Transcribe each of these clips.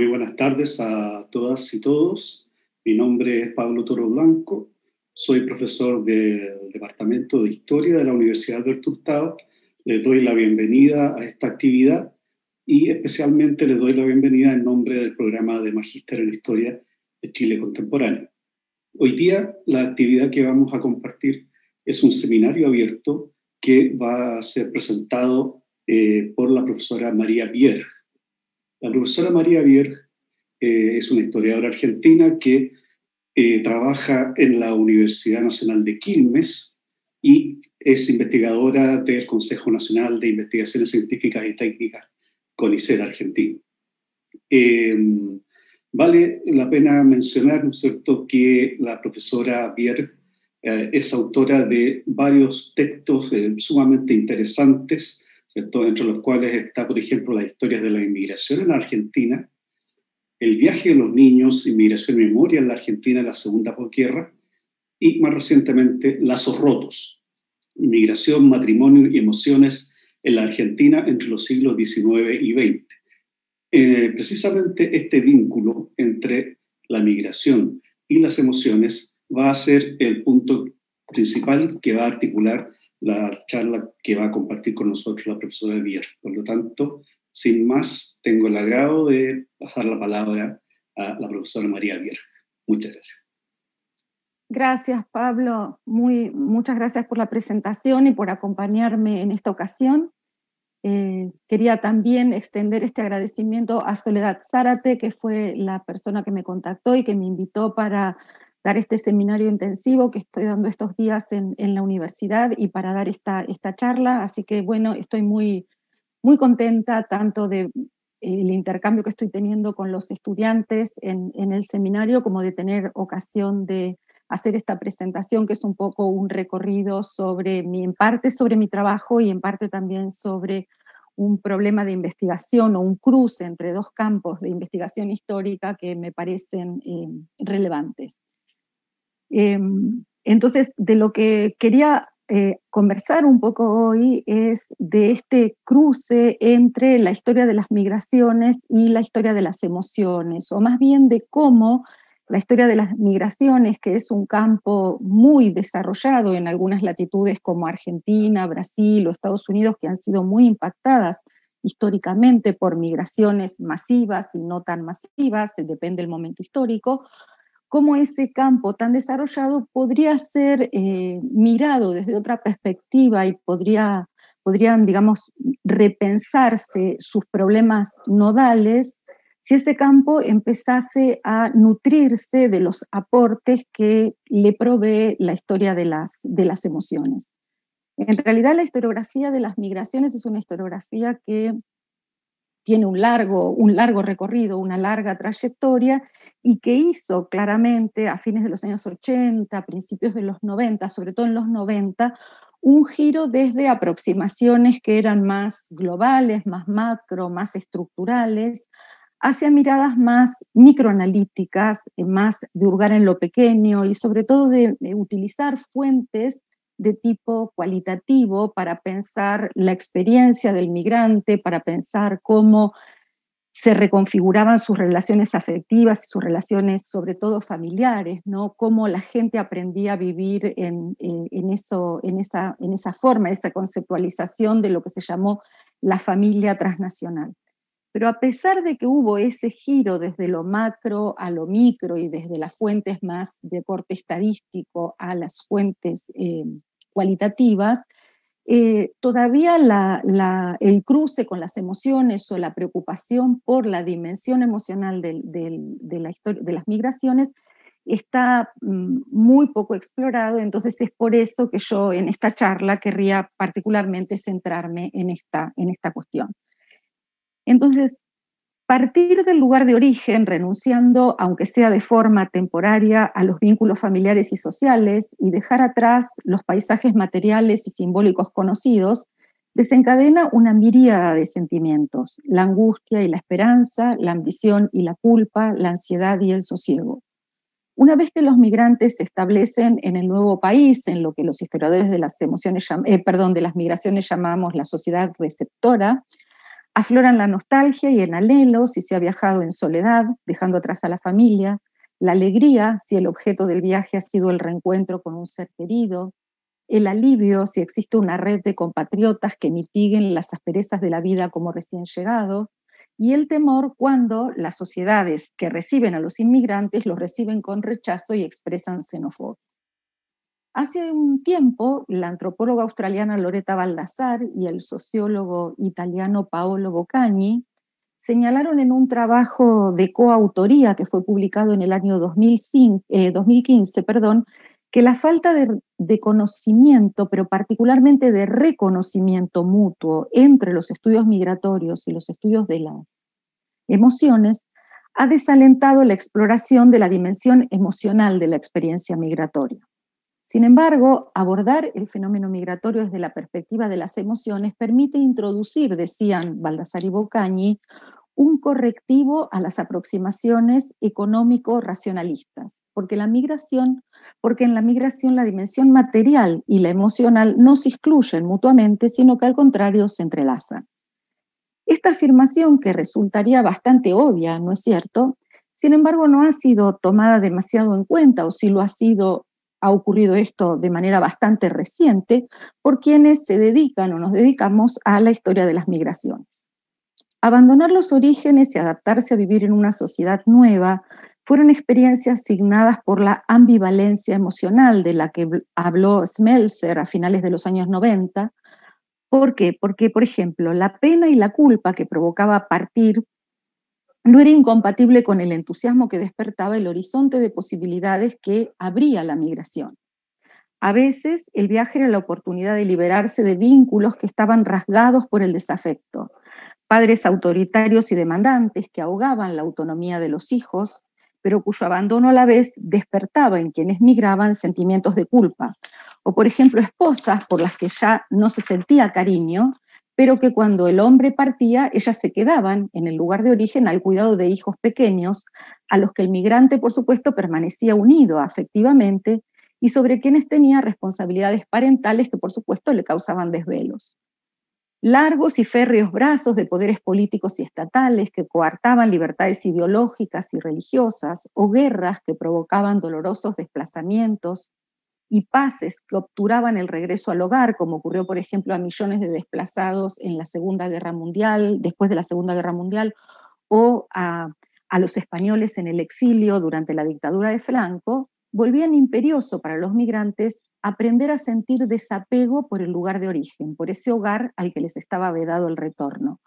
Muy buenas tardes a todas y todos. Mi nombre es Pablo Toro Blanco. Soy profesor del Departamento de Historia de la Universidad Alberto Hurtado. Les doy la bienvenida a esta actividad y especialmente les doy la bienvenida en nombre del programa de Magíster en Historia de Chile Contemporáneo. Hoy día la actividad que vamos a compartir es un seminario abierto que va a ser presentado eh, por la profesora María Pierre la profesora María Bier eh, es una historiadora argentina que eh, trabaja en la Universidad Nacional de Quilmes y es investigadora del Consejo Nacional de Investigaciones Científicas y Técnicas, CONICET argentino. Em, vale la pena mencionar, cierto?, que la profesora eh, es autora de varios textos eh, sumamente interesantes entre los cuales está, por ejemplo, las historias de la inmigración en la Argentina, el viaje de los niños, inmigración y memoria en la Argentina en la segunda posguerra, y más recientemente, Lazos Rotos, inmigración, matrimonio y emociones en la Argentina entre los siglos XIX y XX. Eh, precisamente este vínculo entre la migración y las emociones va a ser el punto principal que va a articular la charla que va a compartir con nosotros la profesora Vier. Por lo tanto, sin más, tengo el agrado de pasar la palabra a la profesora María Vier. Muchas gracias. Gracias, Pablo. Muy, muchas gracias por la presentación y por acompañarme en esta ocasión. Eh, quería también extender este agradecimiento a Soledad Zárate, que fue la persona que me contactó y que me invitó para dar este seminario intensivo que estoy dando estos días en, la universidad y para dar esta, esta charla. Así que bueno, estoy muy, muy contenta tanto del eh, intercambio que estoy teniendo con los estudiantes en, el seminario como de tener ocasión de hacer esta presentación que es un poco un recorrido sobre mi, en parte sobre mi trabajo y en parte también sobre un problema de investigación o un cruce entre dos campos de investigación histórica que me parecen eh, relevantes. Em, entonces, de lo que quería eh, conversar un poco hoy es de este cruce entre la historia de las migraciones y la historia de las emociones, o más bien de cómo la historia de las migraciones, que es un campo muy desarrollado en algunas latitudes como Argentina, Brasil o Estados Unidos, que han sido muy impactadas históricamente por migraciones masivas y no tan masivas, depende del momento histórico, cómo ese campo tan desarrollado podría ser eh, mirado desde otra perspectiva y podría, podrían, digamos, repensarse sus problemas nodales si ese campo empezase a nutrirse de los aportes que le provee la historia de las, de las emociones. En realidad la historiografía de las migraciones es una historiografía que tiene un largo, un largo recorrido, una larga trayectoria y que hizo claramente a fines de los años 80, principios de los 90, sobre todo en los 90, un giro desde aproximaciones que eran más globales, más macro, más estructurales, hacia miradas más microanalíticas, más de hurgar en lo pequeño y sobre todo de utilizar fuentes de tipo cualitativo para pensar la experiencia del migrante, para pensar cómo se reconfiguraban sus relaciones afectivas y sus relaciones, sobre todo familiares, ¿no? Cómo la gente aprendía a vivir en, en, eso, en, esa, en esa forma, esa conceptualización de lo que se llamó la familia transnacional. Pero a pesar de que hubo ese giro desde lo macro a lo micro y desde las fuentes más de corte estadístico a las fuentes eh, cualitativas, eh, todavía el cruce con las emociones o la preocupación por la dimensión emocional de, la historia, de las migraciones está mm, muy poco explorado, entonces es por eso que yo en esta charla querría particularmente centrarme en esta, en esta cuestión. Entonces, partir del lugar de origen, renunciando, aunque sea de forma temporaria, a los vínculos familiares y sociales y dejar atrás los paisajes materiales y simbólicos conocidos, desencadena una miríada de sentimientos, la angustia y la esperanza, la ambición y la culpa, la ansiedad y el sosiego. Una vez que los migrantes se establecen en el nuevo país, en lo que los historiadores de las, emociones, eh, perdón, de las migraciones llamamos la sociedad receptora, afloran la nostalgia y el anhelo si se ha viajado en soledad, dejando atrás a la familia, la alegría si el objeto del viaje ha sido el reencuentro con un ser querido, el alivio si existe una red de compatriotas que mitiguen las asperezas de la vida como recién llegado, y el temor cuando las sociedades que reciben a los inmigrantes los reciben con rechazo y expresan xenofobia. Hace un tiempo, la antropóloga australiana Loretta Baldassar y el sociólogo italiano Paolo Bocani señalaron en un trabajo de coautoría que fue publicado en el año 2015 eh, perdón, que la falta de, conocimiento, pero particularmente de reconocimiento mutuo entre los estudios migratorios y los estudios de las emociones, ha desalentado la exploración de la dimensión emocional de la experiencia migratoria. Sin embargo, abordar el fenómeno migratorio desde la perspectiva de las emociones permite introducir, decían Baldassare y un correctivo a las aproximaciones económico-racionalistas, porque la migración, porque en la migración la dimensión material y la emocional no se excluyen mutuamente, sino que al contrario se entrelazan. Esta afirmación, que resultaría bastante obvia, ¿no es cierto? Sin embargo, no ha sido tomada demasiado en cuenta, o si lo ha sido, ha ocurrido esto de manera bastante reciente, por quienes se dedican o nos dedicamos a la historia de las migraciones. Abandonar los orígenes y adaptarse a vivir en una sociedad nueva fueron experiencias signadas por la ambivalencia emocional de la que habló Smelser a finales de los años 90. ¿Por qué? Porque, por ejemplo, la pena y la culpa que provocaba partir no era incompatible con el entusiasmo que despertaba el horizonte de posibilidades que abría la migración. A veces el viaje era la oportunidad de liberarse de vínculos que estaban rasgados por el desafecto, padres autoritarios y demandantes que ahogaban la autonomía de los hijos, pero cuyo abandono a la vez despertaba en quienes migraban sentimientos de culpa, o por ejemplo esposas por las que ya no se sentía cariño pero que cuando el hombre partía, ellas se quedaban en el lugar de origen al cuidado de hijos pequeños, a los que el migrante, por supuesto, permanecía unido afectivamente y sobre quienes tenía responsabilidades parentales que, por supuesto, le causaban desvelos. Largos y férreos brazos de poderes políticos y estatales que coartaban libertades ideológicas y religiosas o guerras que provocaban dolorosos desplazamientos, y pases que obturaban el regreso al hogar, como ocurrió, por ejemplo, a millones de desplazados en la Segunda Guerra Mundial, después de la Segunda Guerra Mundial, o a, a los españoles en el exilio durante la dictadura de Franco, volvían imperioso para los migrantes aprender a sentir desapego por el lugar de origen, por ese hogar al que les estaba vedado el retorno,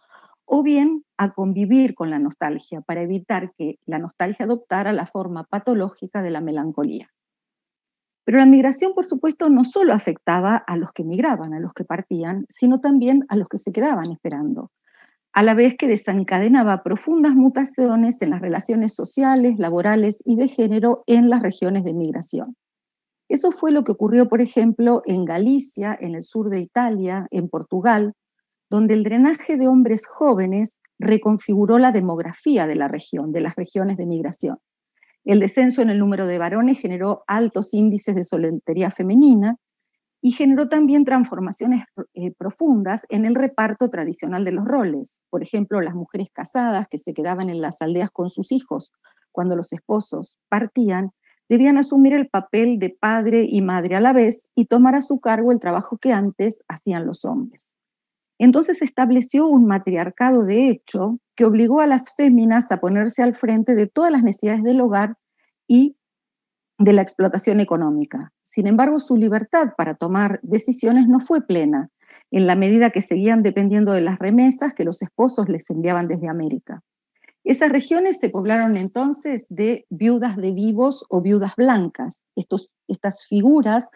o bien a convivir con la nostalgia para evitar que la nostalgia adoptara la forma patológica de la melancolía. Pero la migración, por supuesto, no solo afectaba a los que migraban, a los que partían, sino también a los que se quedaban esperando, a la vez que desencadenaba profundas mutaciones en las relaciones sociales, laborales y de género en las regiones de migración. Eso fue lo que ocurrió, por ejemplo, en Galicia, en el sur de Italia, en Portugal, donde el drenaje de hombres jóvenes reconfiguró la demografía de la región, de las regiones de migración. El descenso en el número de varones generó altos índices de soltería femenina y generó también transformaciones eh, profundas en el reparto tradicional de los roles. Por ejemplo, las mujeres casadas que se quedaban en las aldeas con sus hijos cuando los esposos partían, debían asumir el papel de padre y madre a la vez y tomar a su cargo el trabajo que antes hacían los hombres. Entonces se estableció un matriarcado de hecho que obligó a las féminas a ponerse al frente de todas las necesidades del hogar y de la explotación económica. Sin embargo, su libertad para tomar decisiones no fue plena, en la medida que seguían dependiendo de las remesas que los esposos les enviaban desde América. Esas regiones se poblaron entonces de viudas de vivos o viudas blancas. Estos, estas figuras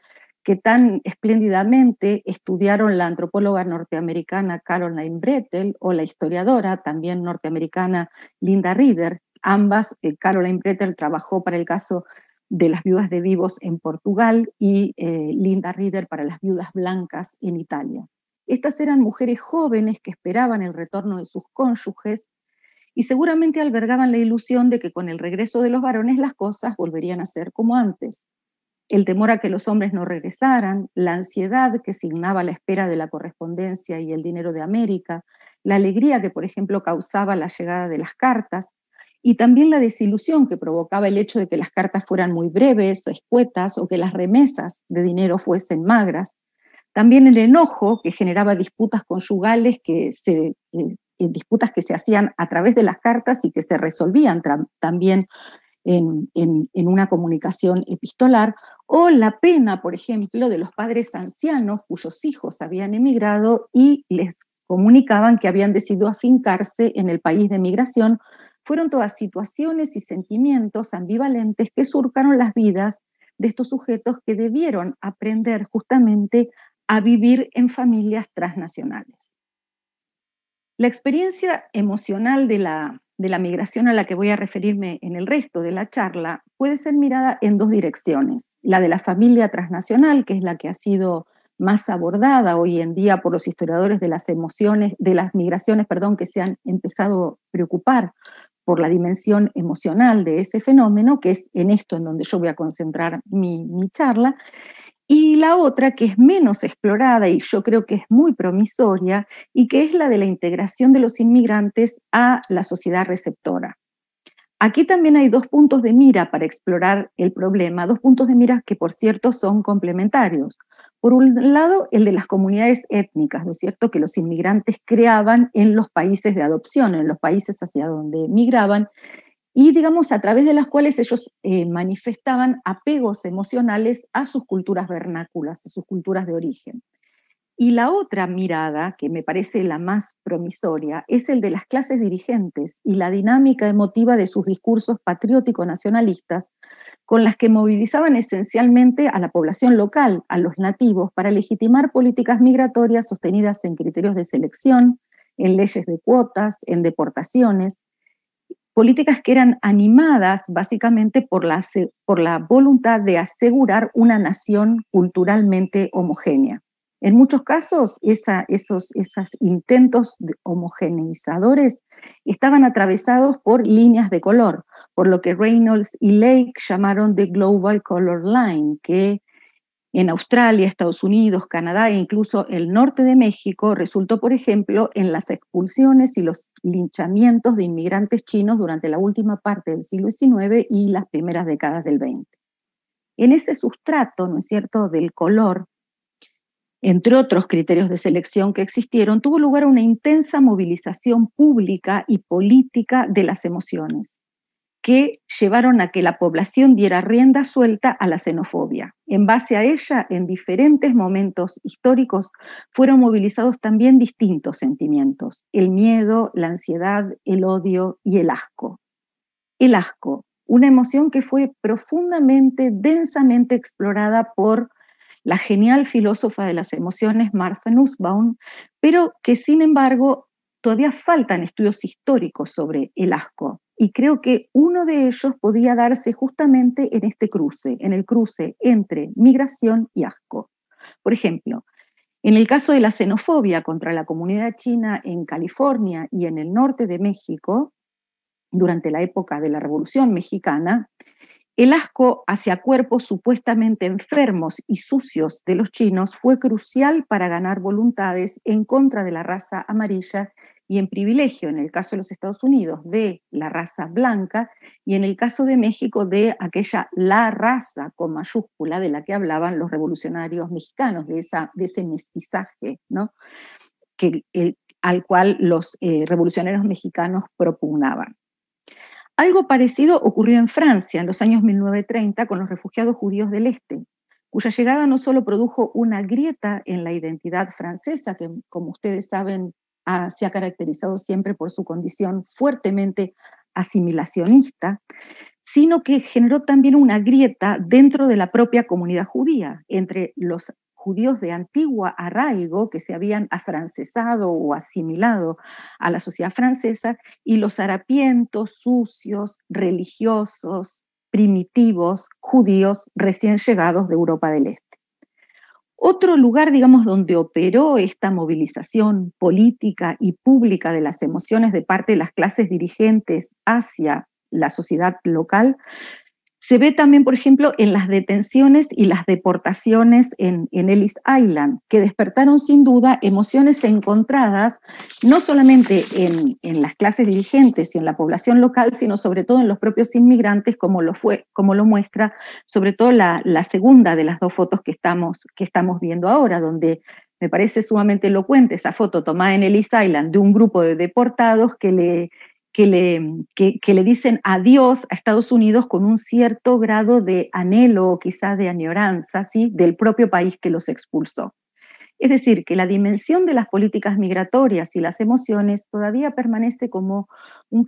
que tan espléndidamente estudiaron la antropóloga norteamericana Caroline Brettel o la historiadora también norteamericana Linda Rieder. Ambas, eh, Caroline Brettel trabajó para el caso de las viudas de vivos en Portugal y eh, Linda Rieder para las viudas blancas en Italia. Estas eran mujeres jóvenes que esperaban el retorno de sus cónyuges y seguramente albergaban la ilusión de que con el regreso de los varones las cosas volverían a ser como antes el temor a que los hombres no regresaran, la ansiedad que signaba la espera de la correspondencia y el dinero de América, la alegría que, por ejemplo, causaba la llegada de las cartas, y también la desilusión que provocaba el hecho de que las cartas fueran muy breves, escuetas, o que las remesas de dinero fuesen magras. También el enojo que generaba disputas conyugales que se, eh, disputas que se hacían a través de las cartas y que se resolvían también en, una comunicación epistolar, o la pena, por ejemplo, de los padres ancianos cuyos hijos habían emigrado y les comunicaban que habían decidido afincarse en el país de migración, fueron todas situaciones y sentimientos ambivalentes que surcaron las vidas de estos sujetos que debieron aprender justamente a vivir en familias transnacionales. La experiencia emocional de la de la migración a la que voy a referirme en el resto de la charla puede ser mirada en dos direcciones. La de la familia transnacional, que es la que ha sido más abordada hoy en día por los historiadores de las emociones, de las migraciones, perdón, que se han empezado a preocupar por la dimensión emocional de ese fenómeno, que es en esto en donde yo voy a concentrar mi, mi charla, y la otra, que es menos explorada y yo creo que es muy promisoria, y que es la de la integración de los inmigrantes a la sociedad receptora. Aquí también hay dos puntos de mira para explorar el problema, dos puntos de mira que por cierto son complementarios. Por un lado, el de las comunidades étnicas, ¿no es cierto?, que los inmigrantes creaban en los países de adopción, en los países hacia donde migraban, y digamos a través de las cuales ellos eh, manifestaban apegos emocionales a sus culturas vernáculas, a sus culturas de origen. Y la otra mirada, que me parece la más promisoria, es el de las clases dirigentes y la dinámica emotiva de sus discursos patriótico-nacionalistas, con las que movilizaban esencialmente a la población local, a los nativos, para legitimar políticas migratorias sostenidas en criterios de selección, en leyes de cuotas, en deportaciones, políticas que eran animadas básicamente por la, por la voluntad de asegurar una nación culturalmente homogénea. En muchos casos, esa, esos intentos homogeneizadores estaban atravesados por líneas de color, por lo que Reynolds y Lake llamaron the Global Color Line, que en Australia, Estados Unidos, Canadá e incluso el norte de México resultó, por ejemplo, en las expulsiones y los linchamientos de inmigrantes chinos durante la última parte del siglo XIX y las primeras décadas del XX. En ese sustrato, ¿no es cierto?, del color, entre otros criterios de selección que existieron, tuvo lugar una intensa movilización pública y política de las emociones que llevaron a que la población diera rienda suelta a la xenofobia. En base a ella, en diferentes momentos históricos, fueron movilizados también distintos sentimientos, el miedo, la ansiedad, el odio y el asco. El asco, una emoción que fue profundamente, densamente explorada por la genial filósofa de las emociones Martha Nussbaum, pero que sin embargo todavía faltan estudios históricos sobre el asco. Y creo que uno de ellos podía darse justamente en este cruce, en el cruce entre migración y asco. Por ejemplo, en el caso de la xenofobia contra la comunidad china en California y en el norte de México, durante la época de la Revolución Mexicana, el asco hacia cuerpos supuestamente enfermos y sucios de los chinos fue crucial para ganar voluntades en contra de la raza amarilla y en privilegio, en el caso de los Estados Unidos, de la raza blanca y en el caso de México, de aquella la raza con mayúscula de la que hablaban los revolucionarios mexicanos, de, ese mestizaje, ¿no? que, al cual los eh, revolucionarios mexicanos propugnaban. Algo parecido ocurrió en Francia en los años 1930 con los refugiados judíos del Este, cuya llegada no solo produjo una grieta en la identidad francesa, que como ustedes saben se ha caracterizado siempre por su condición fuertemente asimilacionista, sino que generó también una grieta dentro de la propia comunidad judía, entre los judíos de antigua arraigo que se habían afrancesado o asimilado a la sociedad francesa y los harapientos sucios, religiosos, primitivos, judíos recién llegados de Europa del Este. Otro lugar, digamos, donde operó esta movilización política y pública de las emociones de parte de las clases dirigentes hacia la sociedad local se ve también, por ejemplo, en las detenciones y las deportaciones en, Ellis Island, que despertaron sin duda emociones encontradas, no solamente en, las clases dirigentes y en la población local, sino sobre todo en los propios inmigrantes, como lo, fue, como lo muestra sobre todo la, la segunda de las dos fotos que estamos, que estamos viendo ahora, donde me parece sumamente elocuente esa foto tomada en Ellis Island de un grupo de deportados que le que le, le dicen adiós a Estados Unidos con un cierto grado de anhelo o quizás de añoranza ¿sí? del propio país que los expulsó. Es decir, que la dimensión de las políticas migratorias y las emociones todavía permanece como un,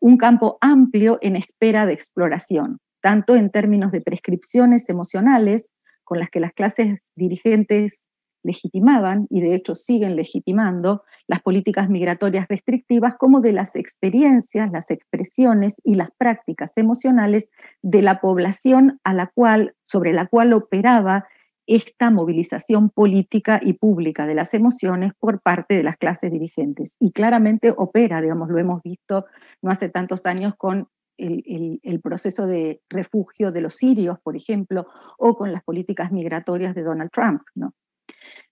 un campo amplio en espera de exploración, tanto en términos de prescripciones emocionales con las que las clases dirigentes legitimaban, y de hecho siguen legitimando, las políticas migratorias restrictivas como de las experiencias, las expresiones y las prácticas emocionales de la población a la cual, sobre la cual operaba esta movilización política y pública de las emociones por parte de las clases dirigentes. Y claramente opera, digamos, lo hemos visto no hace tantos años con el, el, proceso de refugio de los sirios, por ejemplo, o con las políticas migratorias de Donald Trump. ¿no?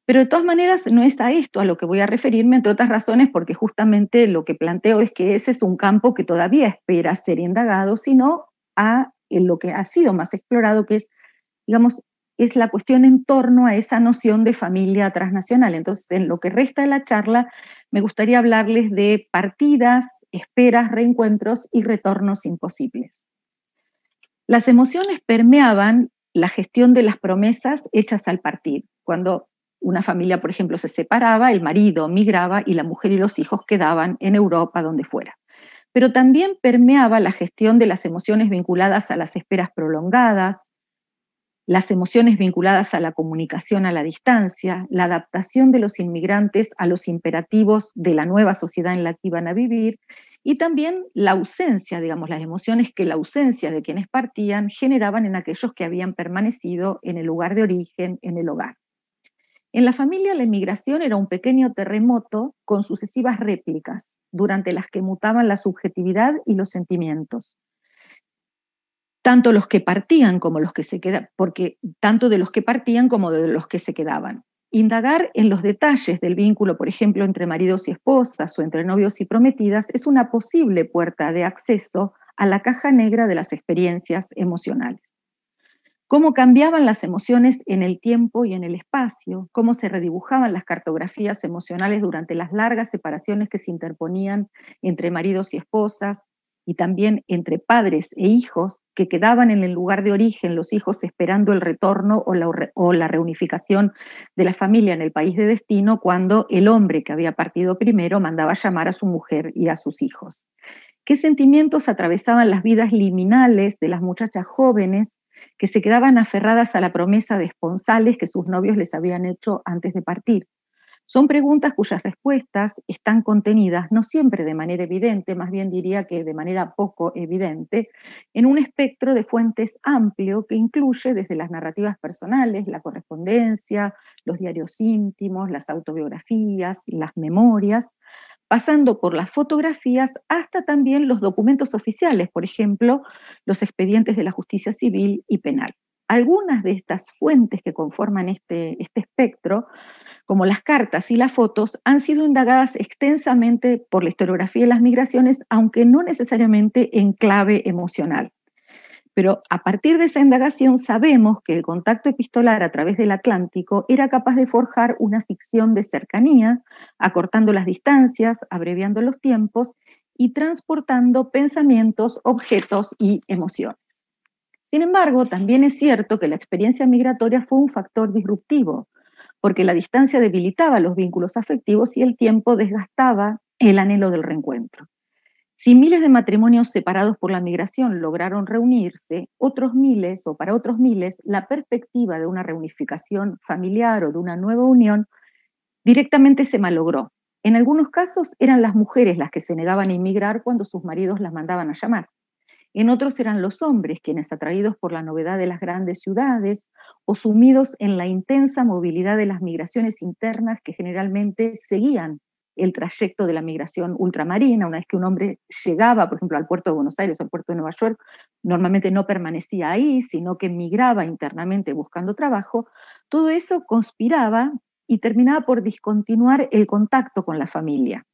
Pero de todas maneras, no es a esto a lo que voy a referirme, entre otras razones, porque justamente lo que planteo es que ese es un campo que todavía espera ser indagado, sino a eh, lo que ha sido más explorado, que es, digamos, es la cuestión en torno a esa noción de familia transnacional. Entonces, en lo que resta de la charla, me gustaría hablarles de partidas, esperas, reencuentros y retornos imposibles. Las emociones permeaban la gestión de las promesas hechas al partido cuando una familia, por ejemplo, se separaba, el marido migraba y la mujer y los hijos quedaban en Europa, donde fuera. Pero también permeaba la gestión de las emociones vinculadas a las esperas prolongadas, las emociones vinculadas a la comunicación a la distancia, la adaptación de los inmigrantes a los imperativos de la nueva sociedad en la que iban a vivir y también la ausencia, digamos, las emociones que la ausencia de quienes partían generaban en aquellos que habían permanecido en el lugar de origen, en el hogar. En la familia la emigración era un pequeño terremoto con sucesivas réplicas, durante las que mutaban la subjetividad y los sentimientos. Tanto los que partían como los que se porque tanto de los que partían como de los que se quedaban. Indagar en los detalles del vínculo, por ejemplo, entre maridos y esposas o entre novios y prometidas, es una posible puerta de acceso a la caja negra de las experiencias emocionales cómo cambiaban las emociones en el tiempo y en el espacio, cómo se redibujaban las cartografías emocionales durante las largas separaciones que se interponían entre maridos y esposas y también entre padres e hijos que quedaban en el lugar de origen, los hijos esperando el retorno o la, reunificación de la familia en el país de destino cuando el hombre que había partido primero mandaba llamar a su mujer y a sus hijos. ¿Qué sentimientos atravesaban las vidas liminales de las muchachas jóvenes que se quedaban aferradas a la promesa de esponsales que sus novios les habían hecho antes de partir. Son preguntas cuyas respuestas están contenidas, no siempre de manera evidente, más bien diría que de manera poco evidente, en un espectro de fuentes amplio que incluye desde las narrativas personales, la correspondencia, los diarios íntimos, las autobiografías, las memorias, pasando por las fotografías hasta también los documentos oficiales, por ejemplo, los expedientes de la justicia civil y penal. Algunas de estas fuentes que conforman este, este espectro, como las cartas y las fotos, han sido indagadas extensamente por la historiografía de las migraciones, aunque no necesariamente en clave emocional. Pero a partir de esa indagación sabemos que el contacto epistolar a través del Atlántico era capaz de forjar una ficción de cercanía, acortando las distancias, abreviando los tiempos y transportando pensamientos, objetos y emociones. Sin embargo, también es cierto que la experiencia migratoria fue un factor disruptivo, porque la distancia debilitaba los vínculos afectivos y el tiempo desgastaba el anhelo del reencuentro. Si miles de matrimonios separados por la migración lograron reunirse, otros miles o para otros miles la perspectiva de una reunificación familiar o de una nueva unión directamente se malogró. En algunos casos eran las mujeres las que se negaban a emigrar cuando sus maridos las mandaban a llamar. En otros eran los hombres quienes, atraídos por la novedad de las grandes ciudades o sumidos en la intensa movilidad de las migraciones internas que generalmente seguían el trayecto de la migración ultramarina, una vez que un hombre llegaba, por ejemplo, al puerto de Buenos Aires o al puerto de Nueva York, normalmente no permanecía ahí, sino que migraba internamente buscando trabajo, todo eso conspiraba y terminaba por discontinuar el contacto con la familia.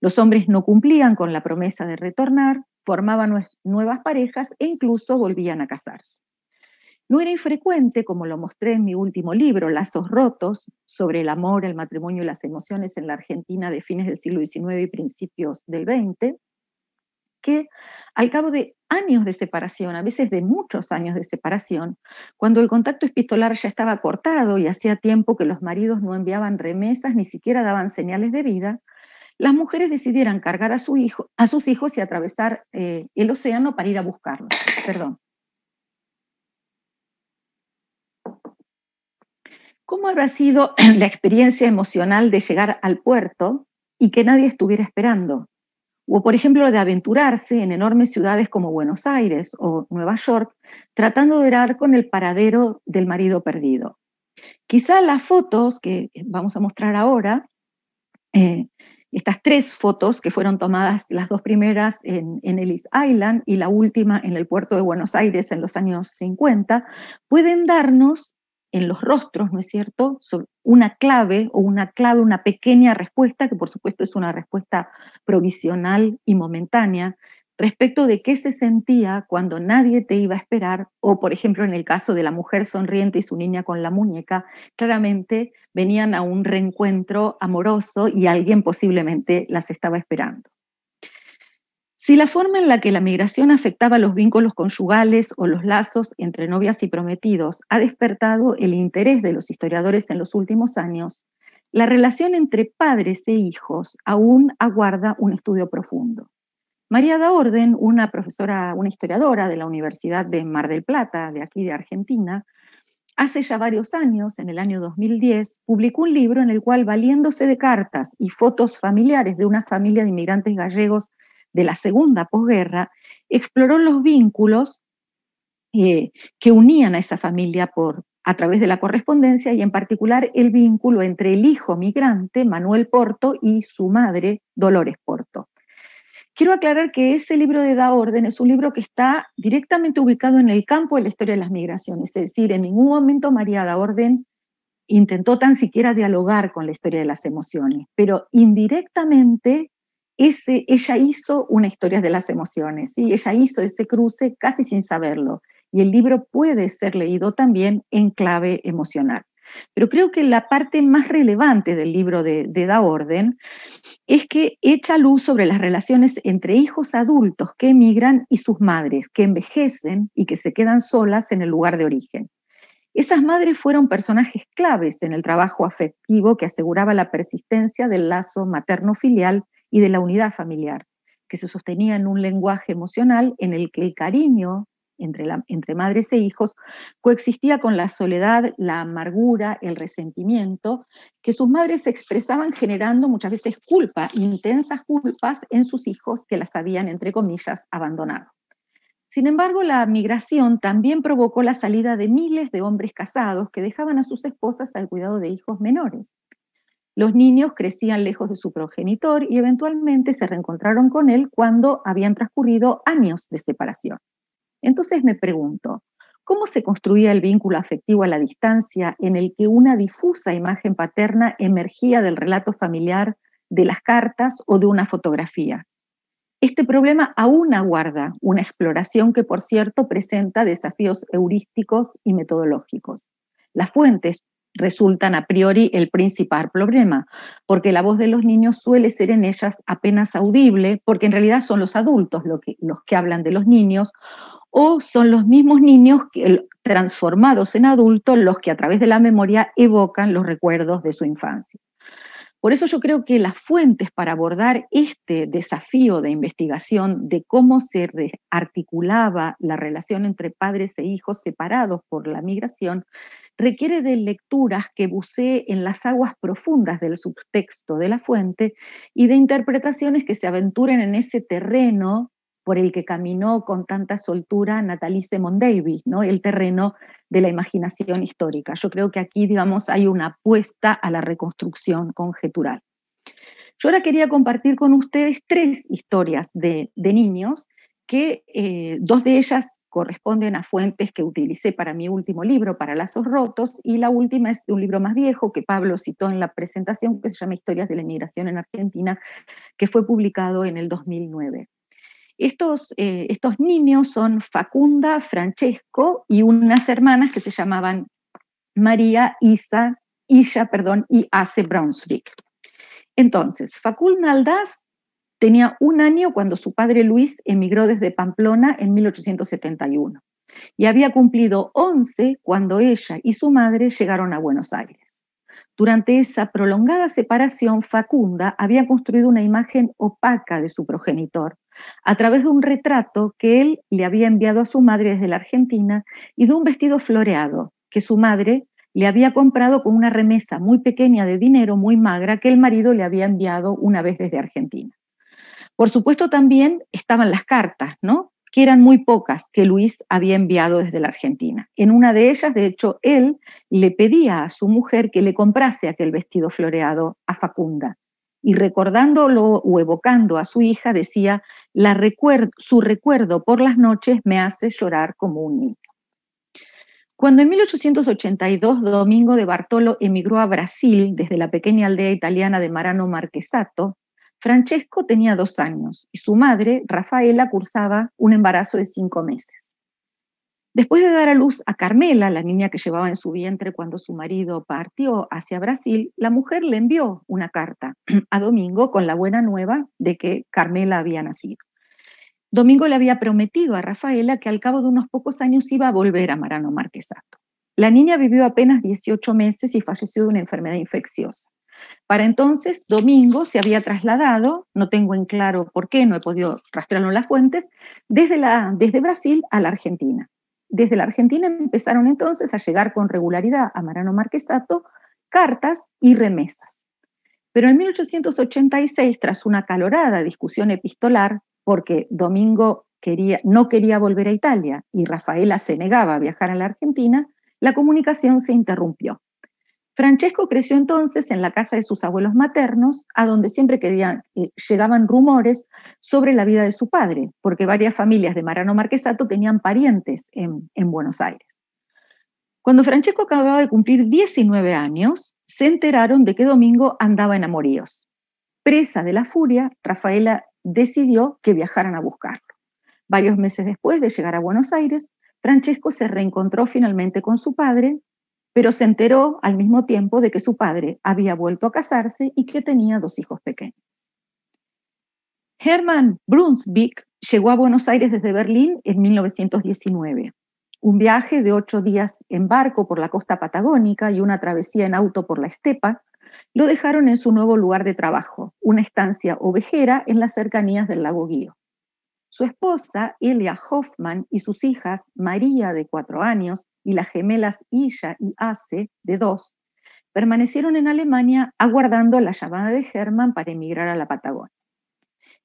Los hombres no cumplían con la promesa de retornar, formaban nuevas parejas e incluso volvían a casarse. No era infrecuente, como lo mostré en mi último libro, Lazos Rotos, sobre el amor, el matrimonio y las emociones en la Argentina de fines del siglo XIX y principios del XX, que al cabo de años de separación, a veces de muchos años de separación, cuando el contacto epistolar ya estaba cortado y hacía tiempo que los maridos no enviaban remesas ni siquiera daban señales de vida, las mujeres decidieran cargar a, sus hijos y atravesar eh, el océano para ir a buscarlos. Perdón. ¿Cómo habrá sido la experiencia emocional de llegar al puerto y que nadie estuviera esperando? O, por ejemplo, de aventurarse en enormes ciudades como Buenos Aires o Nueva York, tratando de dar con el paradero del marido perdido. Quizá las fotos que vamos a mostrar ahora, eh, estas tres fotos que fueron tomadas, las dos primeras en, Ellis Island y la última en el puerto de Buenos Aires en los años 50, pueden darnos en los rostros, ¿no es cierto? Una clave o una clave, una pequeña respuesta, que por supuesto es una respuesta provisional y momentánea, respecto de qué se sentía cuando nadie te iba a esperar, o por ejemplo en el caso de la mujer sonriente y su niña con la muñeca, claramente venían a un reencuentro amoroso y alguien posiblemente las estaba esperando. Si la forma en la que la migración afectaba los vínculos conyugales o los lazos entre novias y prometidos ha despertado el interés de los historiadores en los últimos años, la relación entre padres e hijos aún aguarda un estudio profundo. María da Orden, una profesora, una historiadora de la Universidad de Mar del Plata, de aquí de Argentina, hace ya varios años, en el año 2010, publicó un libro en el cual, valiéndose de cartas y fotos familiares de una familia de inmigrantes gallegos de la segunda posguerra, exploró los vínculos eh, que unían a esa familia por, a través de la correspondencia y en particular el vínculo entre el hijo migrante, Manuel Porto, y su madre, Dolores Porto. Quiero aclarar que ese libro de Da Orden es un libro que está directamente ubicado en el campo de la historia de las migraciones, es decir, en ningún momento María Da Orden intentó tan siquiera dialogar con la historia de las emociones, pero indirectamente ella hizo una historia de las emociones, y ella hizo ese cruce casi sin saberlo. Y el libro puede ser leído también en clave emocional. Pero creo que la parte más relevante del libro de, Da Orden es que echa luz sobre las relaciones entre hijos adultos que emigran y sus madres, que envejecen y que se quedan solas en el lugar de origen. Esas madres fueron personajes claves en el trabajo afectivo que aseguraba la persistencia del lazo materno-filial y de la unidad familiar, que se sostenía en un lenguaje emocional en el que el cariño entre, entre madres e hijos coexistía con la soledad, la amargura, el resentimiento, que sus madres expresaban generando muchas veces culpa, intensas culpas en sus hijos que las habían, entre comillas, abandonado. Sin embargo, la migración también provocó la salida de miles de hombres casados que dejaban a sus esposas al cuidado de hijos menores. Los niños crecían lejos de su progenitor y eventualmente se reencontraron con él cuando habían transcurrido años de separación. Entonces me pregunto, ¿cómo se construía el vínculo afectivo a la distancia en el que una difusa imagen paterna emergía del relato familiar, de las cartas o de una fotografía? Este problema aún aguarda una exploración que, por cierto, presenta desafíos heurísticos y metodológicos. Las fuentes resultan a priori el principal problema, porque la voz de los niños suele ser en ellas apenas audible, porque en realidad son los adultos los que, los que hablan de los niños, o son los mismos niños transformados en adultos los que a través de la memoria evocan los recuerdos de su infancia. Por eso yo creo que las fuentes para abordar este desafío de investigación de cómo se articulaba la relación entre padres e hijos separados por la migración requiere de lecturas que bucee en las aguas profundas del subtexto de la fuente y de interpretaciones que se aventuren en ese terreno por el que caminó con tanta soltura Natalie davis ¿no? el terreno de la imaginación histórica. Yo creo que aquí, digamos, hay una apuesta a la reconstrucción conjetural. Yo ahora quería compartir con ustedes tres historias de, niños, que eh, dos de ellas corresponden a fuentes que utilicé para mi último libro, para Lazos Rotos, y la última es de un libro más viejo que Pablo citó en la presentación, que se llama Historias de la Inmigración en Argentina, que fue publicado en el 2009. Estos, eh, estos niños son Facunda, Francesco y unas hermanas que se llamaban María, Isa, Isha, perdón, y Ace Brunswick. Entonces, Facunda Aldaz Tenía un año cuando su padre Luis emigró desde Pamplona en 1871 y había cumplido 11 cuando ella y su madre llegaron a Buenos Aires. Durante esa prolongada separación, Facunda había construido una imagen opaca de su progenitor a través de un retrato que él le había enviado a su madre desde la Argentina y de un vestido floreado que su madre le había comprado con una remesa muy pequeña de dinero, muy magra, que el marido le había enviado una vez desde Argentina. Por supuesto, también estaban las cartas, ¿no? que eran muy pocas que Luis había enviado desde la Argentina. En una de ellas, de hecho, él le pedía a su mujer que le comprase aquel vestido floreado a Facunda. Y recordándolo o evocando a su hija, decía, su recuerdo por las noches me hace llorar como un niño. Cuando en 1882 Domingo de Bartolo emigró a Brasil desde la pequeña aldea italiana de Marano Marquesato, Francesco tenía dos años y su madre, Rafaela, cursaba un embarazo de cinco meses. Después de dar a luz a Carmela, la niña que llevaba en su vientre cuando su marido partió hacia Brasil, la mujer le envió una carta a Domingo con la buena nueva de que Carmela había nacido. Domingo le había prometido a Rafaela que al cabo de unos pocos años iba a volver a Marano Marquesato. La niña vivió apenas 18 meses y falleció de una enfermedad infecciosa. Para entonces, Domingo se había trasladado, no tengo en claro por qué, no he podido rastrearlo en las fuentes, desde, la, desde Brasil a la Argentina. Desde la Argentina empezaron entonces a llegar con regularidad a Marano Marquesato cartas y remesas. Pero en 1886, tras una calorada discusión epistolar, porque Domingo quería, no quería volver a Italia y Rafaela se negaba a viajar a la Argentina, la comunicación se interrumpió. Francesco creció entonces en la casa de sus abuelos maternos, a donde siempre eh, llegaban rumores sobre la vida de su padre, porque varias familias de Marano Marquesato tenían parientes en, en Buenos Aires. Cuando Francesco acababa de cumplir 19 años, se enteraron de que Domingo andaba en amoríos. Presa de la furia, Rafaela decidió que viajaran a buscarlo. Varios meses después de llegar a Buenos Aires, Francesco se reencontró finalmente con su padre, pero se enteró al mismo tiempo de que su padre había vuelto a casarse y que tenía dos hijos pequeños. Hermann Brunswick llegó a Buenos Aires desde Berlín en 1919. Un viaje de ocho días en barco por la costa patagónica y una travesía en auto por la estepa lo dejaron en su nuevo lugar de trabajo, una estancia ovejera en las cercanías del lago Guío. Su esposa, Elia Hoffman, y sus hijas, María de cuatro años y las gemelas Illa y Ace de dos, permanecieron en Alemania aguardando la llamada de Hermann para emigrar a la Patagonia.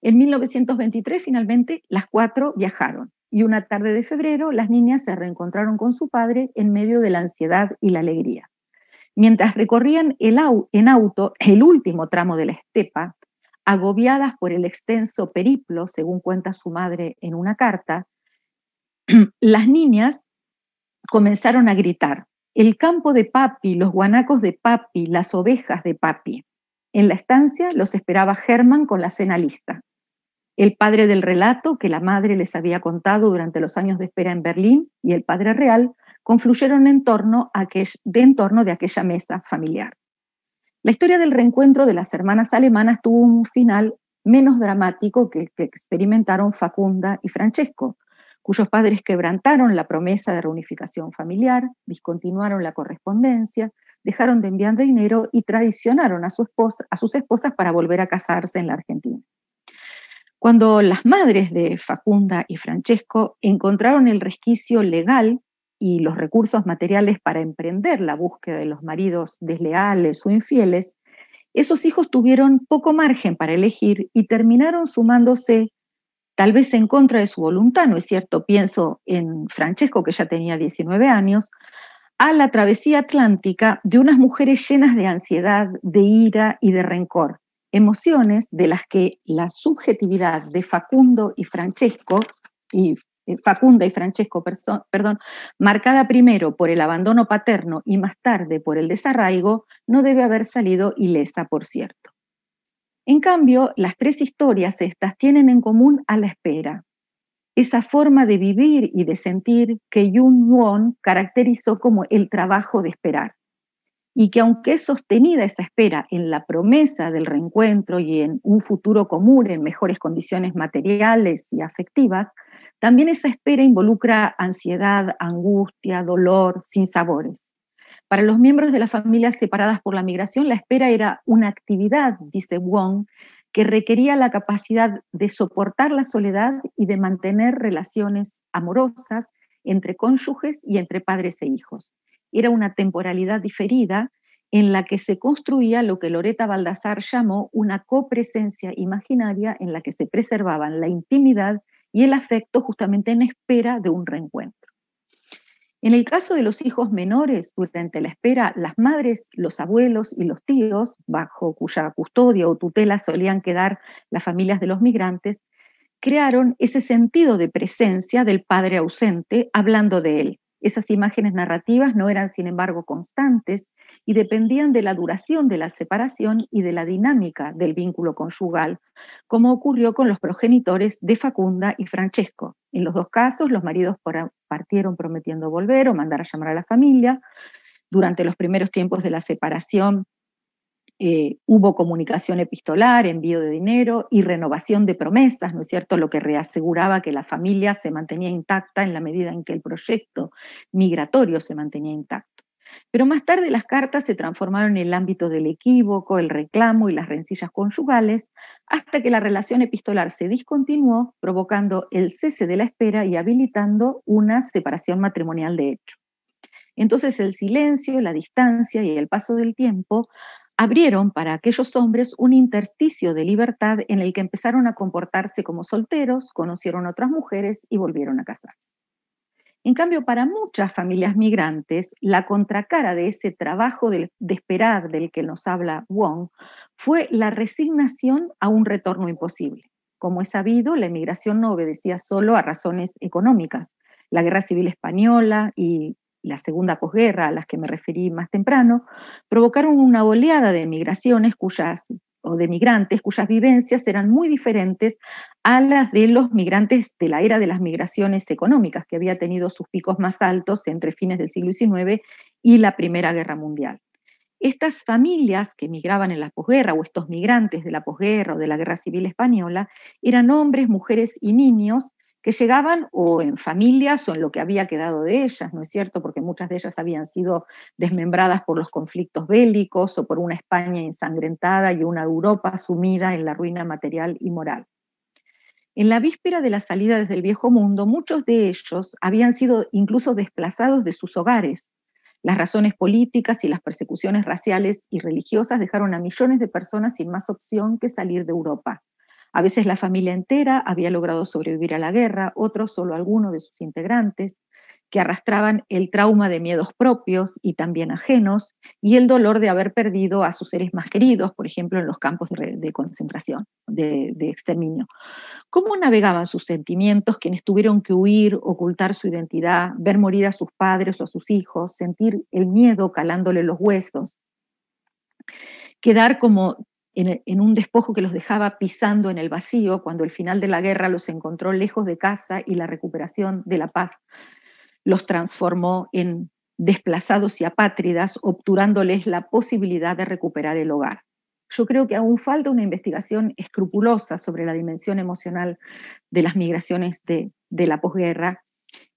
En 1923, finalmente, las cuatro viajaron y una tarde de febrero las niñas se reencontraron con su padre en medio de la ansiedad y la alegría. Mientras recorrían el au en auto el último tramo de la estepa, agobiadas por el extenso periplo, según cuenta su madre en una carta, las niñas comenzaron a gritar, el campo de papi, los guanacos de papi, las ovejas de papi. En la estancia los esperaba Germán con la cena lista. El padre del relato que la madre les había contado durante los años de espera en Berlín y el padre real confluyeron en torno a de torno de aquella mesa familiar. La historia del reencuentro de las hermanas alemanas tuvo un final menos dramático que el que experimentaron Facunda y Francesco, cuyos padres quebrantaron la promesa de reunificación familiar, discontinuaron la correspondencia, dejaron de enviar dinero y traicionaron a, a sus esposas para volver a casarse en la Argentina. Cuando las madres de Facunda y Francesco encontraron el resquicio legal y los recursos materiales para emprender la búsqueda de los maridos desleales o infieles, esos hijos tuvieron poco margen para elegir y terminaron sumándose tal vez en contra de su voluntad, ¿no es cierto? Pienso en Francesco, que ya tenía 19 años, a la travesía atlántica de unas mujeres llenas de ansiedad, de ira y de rencor, emociones de las que la subjetividad de Facundo y Francesco, y eh, Facunda y Francesco, perdón, marcada primero por el abandono paterno y más tarde por el desarraigo, no debe haber salido ilesa, por cierto. En cambio, las tres historias estas tienen en común a la espera, esa forma de vivir y de sentir que jung Won caracterizó como el trabajo de esperar y que aunque es sostenida esa espera en la promesa del reencuentro y en un futuro común en mejores condiciones materiales y afectivas, también esa espera involucra ansiedad, angustia, dolor, sinsabores. Para los miembros de las familias separadas por la migración, la espera era una actividad, dice Wong, que requería la capacidad de soportar la soledad y de mantener relaciones amorosas entre cónyuges y entre padres e hijos era una temporalidad diferida en la que se construía lo que Loreta Baldassar llamó una copresencia imaginaria en la que se preservaban la intimidad y el afecto justamente en espera de un reencuentro. En el caso de los hijos menores, durante la espera, las madres, los abuelos y los tíos, bajo cuya custodia o tutela solían quedar las familias de los migrantes, crearon ese sentido de presencia del padre ausente hablando de él. Esas imágenes narrativas no eran, sin embargo, constantes y dependían de la duración de la separación y de la dinámica del vínculo conyugal, como ocurrió con los progenitores de Facunda y Francesco. En los dos casos, los maridos partieron prometiendo volver o mandar a llamar a la familia. Durante los primeros tiempos de la separación, eh, hubo comunicación epistolar, envío de dinero y renovación de promesas, ¿no es cierto? Lo que reaseguraba que la familia se mantenía intacta en la medida en que el proyecto migratorio se mantenía intacto. Pero más tarde las cartas se transformaron en el ámbito del equívoco, el reclamo y las rencillas conyugales, hasta que la relación epistolar se discontinuó, provocando el cese de la espera y habilitando una separación matrimonial de hecho. Entonces el silencio, la distancia y el paso del tiempo abrieron para aquellos hombres un intersticio de libertad en el que empezaron a comportarse como solteros, conocieron otras mujeres y volvieron a casarse. En cambio, para muchas familias migrantes, la contracara de ese trabajo de, de, esperar del que nos habla Wong fue la resignación a un retorno imposible. Como es sabido, la emigración no obedecía solo a razones económicas. La Guerra Civil Española y la segunda posguerra, a las que me referí más temprano, provocaron una oleada de migraciones cuyas o de migrantes cuyas vivencias eran muy diferentes a las de los migrantes de la era de las migraciones económicas, que había tenido sus picos más altos entre fines del siglo XIX y la Primera Guerra Mundial. Estas familias que migraban en la posguerra, o estos migrantes de la posguerra o de la Guerra Civil Española, eran hombres, mujeres y niños que llegaban o en familias o en lo que había quedado de ellas, ¿no es cierto? Porque muchas de ellas habían sido desmembradas por los conflictos bélicos o por una España ensangrentada y una Europa sumida en la ruina material y moral. En la víspera de la salida desde el viejo mundo, muchos de ellos habían sido incluso desplazados de sus hogares. Las razones políticas y las persecuciones raciales y religiosas dejaron a millones de personas sin más opción que salir de Europa a veces la familia entera había logrado sobrevivir a la guerra, otros solo algunos de sus integrantes, que arrastraban el trauma de miedos propios y también ajenos, y el dolor de haber perdido a sus seres más queridos, por ejemplo, en los campos de, concentración, de exterminio. ¿Cómo navegaban sus sentimientos quienes tuvieron que huir, ocultar su identidad, ver morir a sus padres o a sus hijos, sentir el miedo calándole los huesos? quedar como en, un despojo que los dejaba pisando en el vacío cuando el final de la guerra los encontró lejos de casa y la recuperación de la paz los transformó en desplazados y apátridas, obturándoles la posibilidad de recuperar el hogar. Yo creo que aún falta una investigación escrupulosa sobre la dimensión emocional de las migraciones de, de la posguerra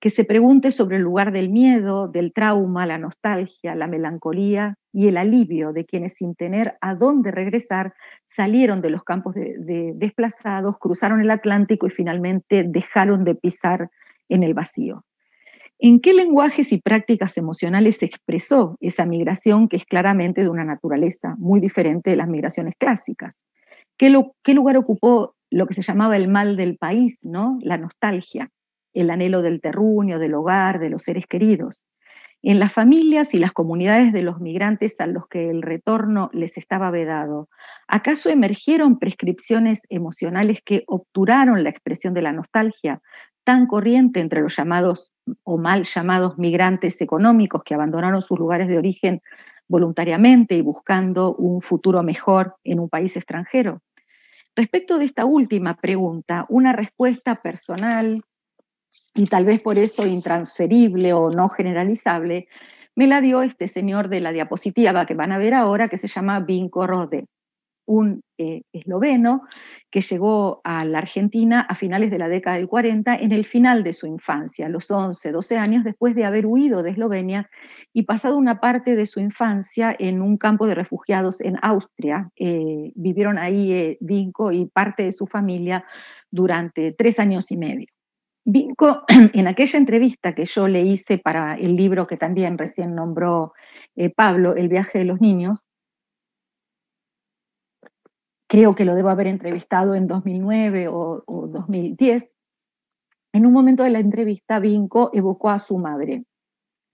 que se pregunte sobre el lugar del miedo, del trauma, la nostalgia, la melancolía y el alivio de quienes sin tener a dónde regresar salieron de los campos de, desplazados, cruzaron el Atlántico y finalmente dejaron de pisar en el vacío. ¿En qué lenguajes y prácticas emocionales se expresó esa migración que es claramente de una naturaleza muy diferente de las migraciones clásicas? ¿Qué, qué lugar ocupó lo que se llamaba el mal del país, ¿no? la nostalgia? el anhelo del terruño, del hogar, de los seres queridos. En las familias y las comunidades de los migrantes a los que el retorno les estaba vedado, ¿acaso emergieron prescripciones emocionales que obturaron la expresión de la nostalgia, tan corriente entre los llamados o mal llamados migrantes económicos que abandonaron sus lugares de origen voluntariamente y buscando un futuro mejor en un país extranjero? Respecto de esta última pregunta, una respuesta personal, y tal vez por eso intransferible o no generalizable, me la dio este señor de la diapositiva que van a ver ahora, que se llama Vinco Rode, un eh, esloveno que llegó a la Argentina a finales de la década del 40, en el final de su infancia, los 11, 12 años, después de haber huido de Eslovenia y pasado una parte de su infancia en un campo de refugiados en Austria. Eh, vivieron ahí eh, Vinco y parte de su familia durante tres años y medio. Vinco, en aquella entrevista que yo le hice para el libro que también recién nombró eh, Pablo, El viaje de los niños, creo que lo debo haber entrevistado en 2009 o, o 2010, en un momento de la entrevista Vinco evocó a su madre,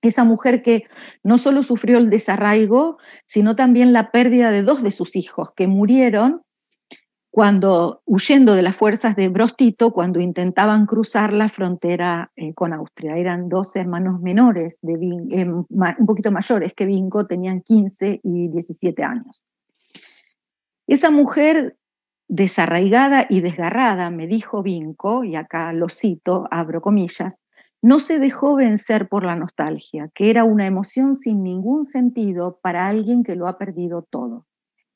esa mujer que no solo sufrió el desarraigo, sino también la pérdida de dos de sus hijos que murieron cuando, huyendo de las fuerzas de Brostito, cuando intentaban cruzar la frontera eh, con Austria. Eran dos hermanos menores, de eh, un poquito mayores que Vinco, tenían 15 y 17 años. Esa mujer desarraigada y desgarrada, me dijo Vinco, y acá lo cito, abro comillas, no se dejó vencer por la nostalgia, que era una emoción sin ningún sentido para alguien que lo ha perdido todo.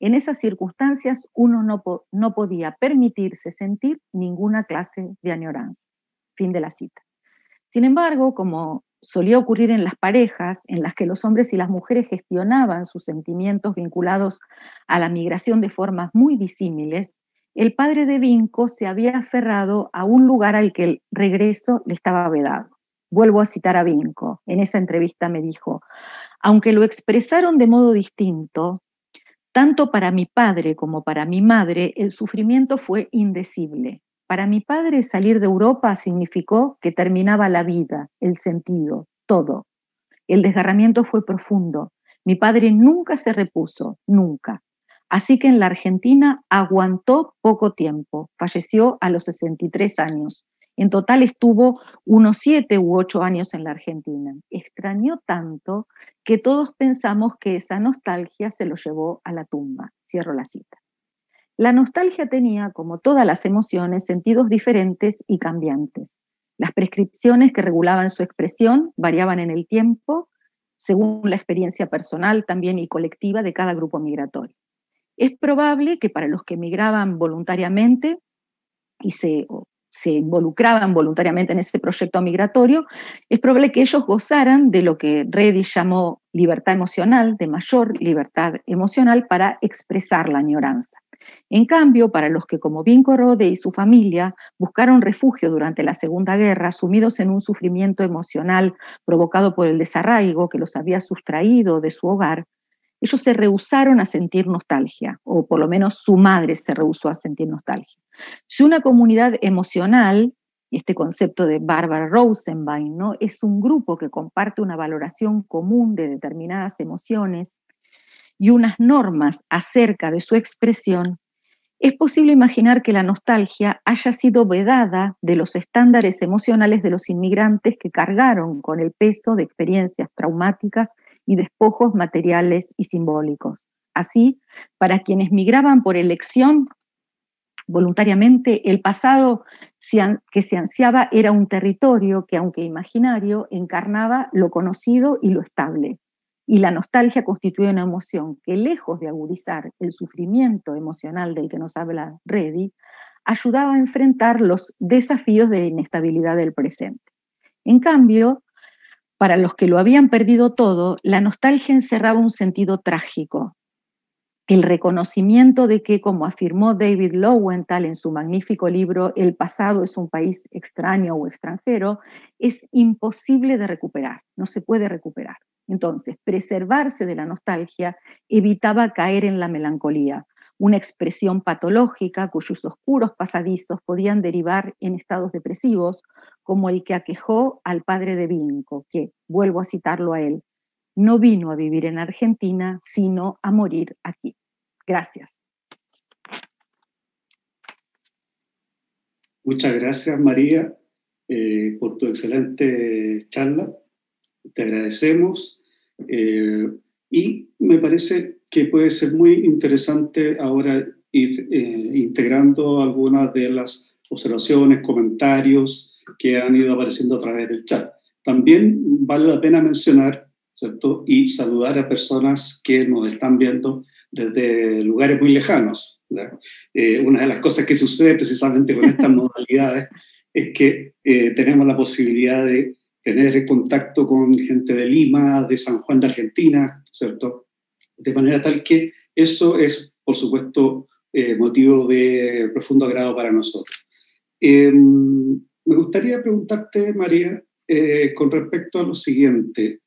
En esas circunstancias uno no, podía permitirse sentir ninguna clase de añoranza. Fin de la cita. Sin embargo, como solía ocurrir en las parejas en las que los hombres y las mujeres gestionaban sus sentimientos vinculados a la migración de formas muy disímiles, el padre de Vinco se había aferrado a un lugar al que el regreso le estaba vedado. Vuelvo a citar a Vinco, en esa entrevista me dijo, aunque lo expresaron de modo distinto, tanto para mi padre como para mi madre el sufrimiento fue indecible. Para mi padre salir de Europa significó que terminaba la vida, el sentido, todo. El desgarramiento fue profundo. Mi padre nunca se repuso, nunca. Así que en la Argentina aguantó poco tiempo. Falleció a los 63 años. En total estuvo unos siete u ocho años en la Argentina. Extrañó tanto que todos pensamos que esa nostalgia se lo llevó a la tumba. Cierro la cita. La nostalgia tenía, como todas las emociones, sentidos diferentes y cambiantes. Las prescripciones que regulaban su expresión variaban en el tiempo, según la experiencia personal también y colectiva de cada grupo migratorio. Es probable que para los que emigraban voluntariamente y se se involucraban voluntariamente en este proyecto migratorio, es probable que ellos gozaran de lo que Reddy llamó libertad emocional, de mayor libertad emocional para expresar la añoranza. En cambio, para los que como Vinco Rode y su familia buscaron refugio durante la Segunda Guerra, sumidos en un sufrimiento emocional provocado por el desarraigo que los había sustraído de su hogar, ellos se rehusaron a sentir nostalgia, o por lo menos su madre se rehusó a sentir nostalgia. Si una comunidad emocional, y este concepto de Barbara Rosenbein, es un grupo que comparte una valoración común de determinadas emociones y unas normas acerca de su expresión, es posible imaginar que la nostalgia haya sido vedada de los estándares emocionales de los inmigrantes que cargaron con el peso de experiencias traumáticas y despojos materiales y simbólicos. Así, para quienes migraban por elección voluntariamente, el pasado que se ansiaba era un territorio que, aunque imaginario, encarnaba lo conocido y lo estable. Y la nostalgia constituye una emoción que, lejos de agudizar el sufrimiento emocional del que nos habla Reddy, ayudaba a enfrentar los desafíos de la inestabilidad del presente. En cambio, para los que lo habían perdido todo, la nostalgia encerraba un sentido trágico, el reconocimiento de que, como afirmó David Lowenthal en su magnífico libro El pasado es un país extraño o extranjero, es imposible de recuperar, no se puede recuperar. Entonces, preservarse de la nostalgia evitaba caer en la melancolía, una expresión patológica cuyos oscuros pasadizos podían derivar en estados depresivos, como el que aquejó al padre de Vinco, que, vuelvo a citarlo a él, no vino a vivir en Argentina, sino a morir aquí. Gracias. Muchas gracias, María, eh, por tu excelente charla. Te agradecemos. Eh, y me parece que puede ser muy interesante ahora ir eh, integrando algunas de las observaciones, comentarios que han ido apareciendo a través del chat. También vale la pena mencionar ¿cierto? y saludar a personas que nos están viendo desde lugares muy lejanos. Eh, una de las cosas que sucede precisamente con estas modalidades es que eh, tenemos la posibilidad de tener contacto con gente de Lima, de San Juan de Argentina, ¿cierto? de manera tal que eso es, por supuesto, eh, motivo de profundo agrado para nosotros. Em, me gustaría preguntarte, María, eh, con respecto a lo siguiente.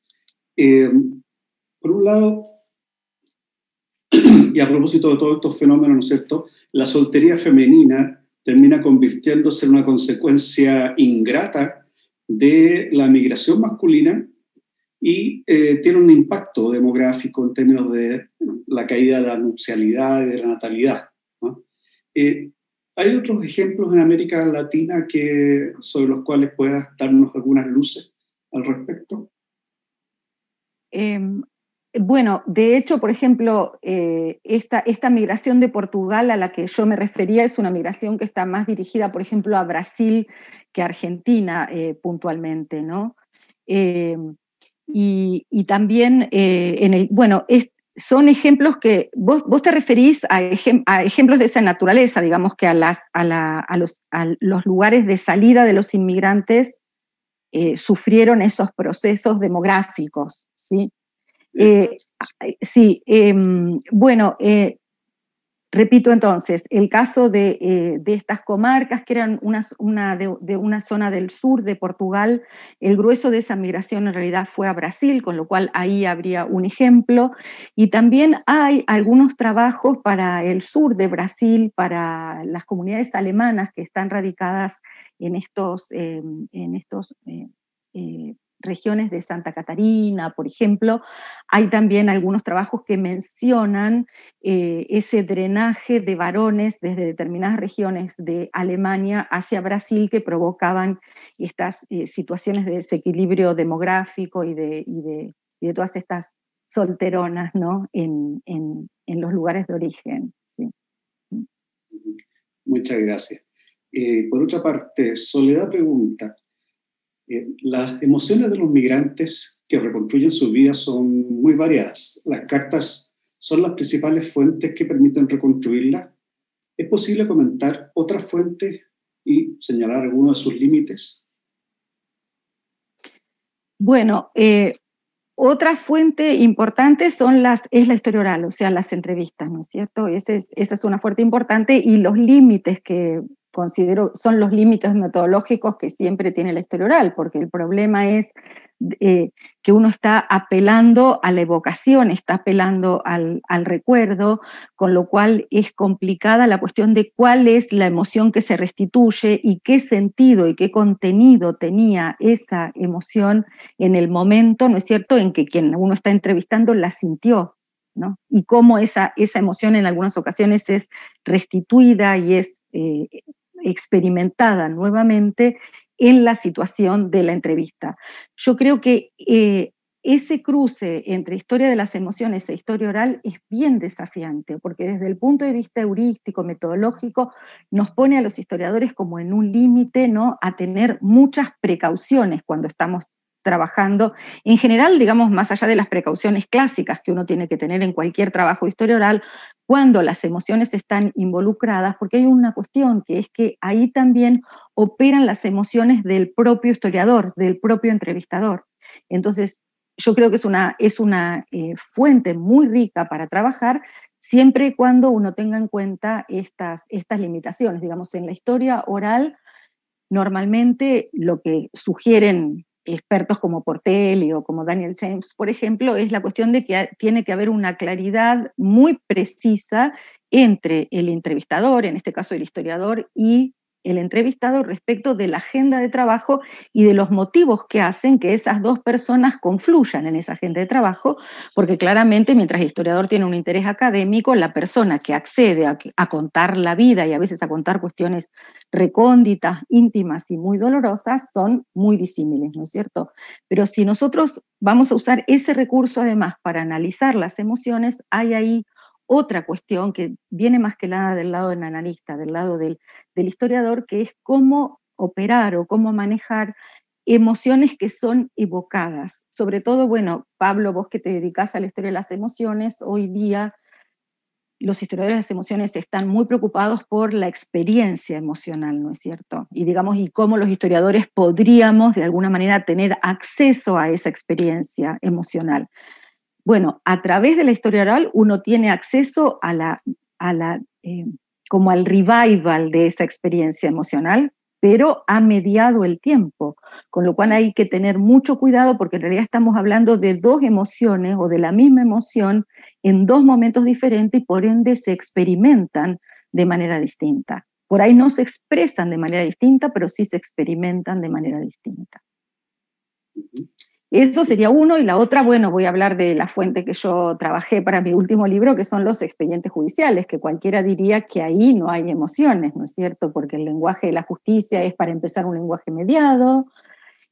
Em, por un lado, y a propósito de todos estos fenómenos, ¿no es cierto? La soltería femenina termina convirtiéndose en una consecuencia ingrata de la migración masculina y eh, tiene un impacto demográfico en términos de la caída de la nupcialidad y de la natalidad. Eh, hay otros ejemplos en América Latina que, sobre los cuales puedas darnos algunas luces al respecto. Em, bueno, de hecho, por ejemplo, eh, esta, migración de Portugal a la que yo me refería es una migración que está más dirigida, por ejemplo, a Brasil que a Argentina puntualmente, ¿no? Em, y, también, eh, en el, bueno, son ejemplos que vos, te referís a, ejemplos de esa naturaleza, digamos que a, las, los, lugares de salida de los inmigrantes eh, sufrieron esos procesos demográficos, ¿sí? Eh, sí, em, bueno, Repito entonces, el caso de, eh, estas comarcas que eran una, de, una zona del sur de Portugal, el grueso de esa migración en realidad fue a Brasil, con lo cual ahí habría un ejemplo. Y también hay algunos trabajos para el sur de Brasil, para las comunidades alemanas que están radicadas en estos, eh, en estos eh, regiones de Santa Catarina, por ejemplo, hay también algunos trabajos que mencionan eh, ese drenaje de varones desde determinadas regiones de Alemania hacia Brasil que provocaban estas eh, situaciones de desequilibrio demográfico y de, todas estas solteronas ¿no? en, los lugares de origen. Muchas gracias. Eh, por otra parte, Soledad pregunta, eh, las emociones de los migrantes que reconstruyen su vida son muy variadas. Las cartas son las principales fuentes que permiten reconstruirla. Es posible comentar otra fuente y señalar algunos de sus límites. Bueno, eh, otra fuente importante son las, es la historia oral, o sea, las entrevistas, ¿no es cierto? esa es una fuente importante y los límites que considero son los límites metodológicos que siempre tiene la historia oral, porque el problema es eh, que uno está apelando a la evocación, está apelando al, recuerdo, con lo cual es complicada la cuestión de cuál es la emoción que se restituye y qué sentido y qué contenido tenía esa emoción en el momento, ¿no es cierto?, en que quien uno está entrevistando la sintió. ¿no? Y cómo esa, esa emoción en algunas ocasiones es restituida y es eh, experimentada nuevamente en la situación de la entrevista. Yo creo que eh, ese cruce entre historia de las emociones e historia oral es bien desafiante, porque desde el punto de vista heurístico, metodológico, nos pone a los historiadores como en un límite, ¿no? A tener muchas precauciones cuando estamos trabajando, en general, digamos, más allá de las precauciones clásicas que uno tiene que tener en cualquier trabajo de historia oral, cuando las emociones están involucradas, porque hay una cuestión que es que ahí también operan las emociones del propio historiador, del propio entrevistador. Entonces, yo creo que es una, es una eh, fuente muy rica para trabajar, siempre y cuando uno tenga en cuenta estas, estas limitaciones. Digamos, en la historia oral, normalmente lo que sugieren expertos como Portelli o como Daniel James, por ejemplo, es la cuestión de que tiene que haber una claridad muy precisa entre el entrevistador, en este caso el historiador, y el entrevistado respecto de la agenda de trabajo y de los motivos que hacen que esas dos personas confluyan en esa agenda de trabajo, porque claramente mientras el historiador tiene un interés académico, la persona que accede a, contar la vida y a veces a contar cuestiones recónditas, íntimas y muy dolorosas son muy disímiles, ¿no es cierto? Pero si nosotros vamos a usar ese recurso además para analizar las emociones, hay ahí otra cuestión que viene más que nada del lado del analista, del lado del, historiador, que es cómo operar o cómo manejar emociones que son evocadas. Sobre todo, bueno, Pablo, vos que te dedicás a la historia de las emociones, hoy día los historiadores de las emociones están muy preocupados por la experiencia emocional, ¿no es cierto? Y digamos, y cómo los historiadores podríamos de alguna manera tener acceso a esa experiencia emocional. Bueno, a través de la historia oral uno tiene acceso a la, a la eh, como al revival de esa experiencia emocional, pero ha mediado el tiempo, con lo cual hay que tener mucho cuidado porque en realidad estamos hablando de dos emociones o de la misma emoción en dos momentos diferentes y por ende se experimentan de manera distinta. Por ahí no se expresan de manera distinta, pero sí se experimentan de manera distinta. Eso sería uno, y la otra, bueno, voy a hablar de la fuente que yo trabajé para mi último libro, que son los expedientes judiciales, que cualquiera diría que ahí no hay emociones, ¿no es cierto? Porque el lenguaje de la justicia es para empezar un lenguaje mediado,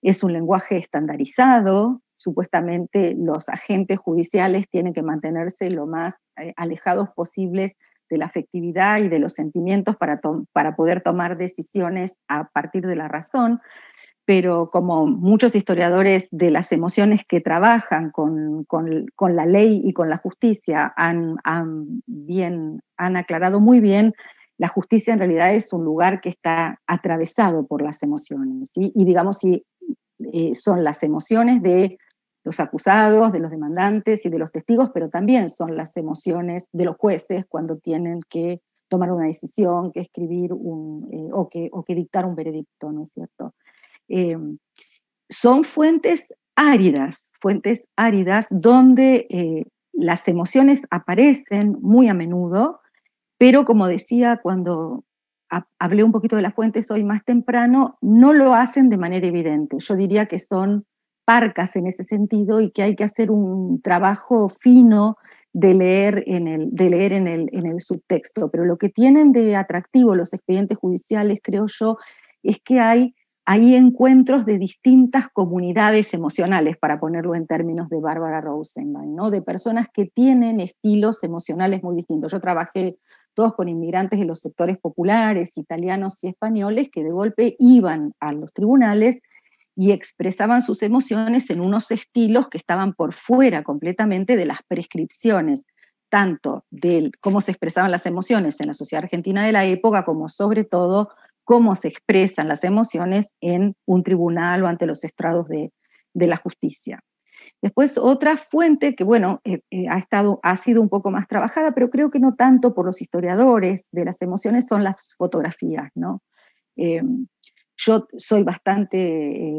es un lenguaje estandarizado, supuestamente los agentes judiciales tienen que mantenerse lo más eh, alejados posibles de la afectividad y de los sentimientos para, para poder tomar decisiones a partir de la razón pero como muchos historiadores de las emociones que trabajan con, con, la ley y con la justicia han, bien, han aclarado muy bien, la justicia en realidad es un lugar que está atravesado por las emociones. Y digamos, si eh, son las emociones de los acusados, de los demandantes y de los testigos, pero también son las emociones de los jueces cuando tienen que tomar una decisión, que escribir un, eh, o, que, o que dictar un veredicto, ¿no es cierto? Em, son fuentes áridas, fuentes áridas donde eh, las emociones aparecen muy a menudo, pero como decía cuando hablé un poquito de las fuentes hoy más temprano, no lo hacen de manera evidente. Yo diría que son parcas en ese sentido y que hay que hacer un trabajo fino de leer en el, de leer en el, en el subtexto. Pero lo que tienen de atractivo los expedientes judiciales, creo yo, es que hay hay encuentros de distintas comunidades emocionales, para ponerlo en términos de Bárbara Rosenbaum, ¿no? de personas que tienen estilos emocionales muy distintos. Yo trabajé todos con inmigrantes de los sectores populares, italianos y españoles, que de golpe iban a los tribunales y expresaban sus emociones en unos estilos que estaban por fuera completamente de las prescripciones tanto de cómo se expresaban las emociones en la sociedad argentina de la época, como sobre todo cómo se expresan las emociones en un tribunal o ante los estrados de, la justicia. Después otra fuente que, bueno, eh, eh, ha, estado, ha sido un poco más trabajada, pero creo que no tanto por los historiadores de las emociones, son las fotografías, ¿no? Eh, yo soy bastante,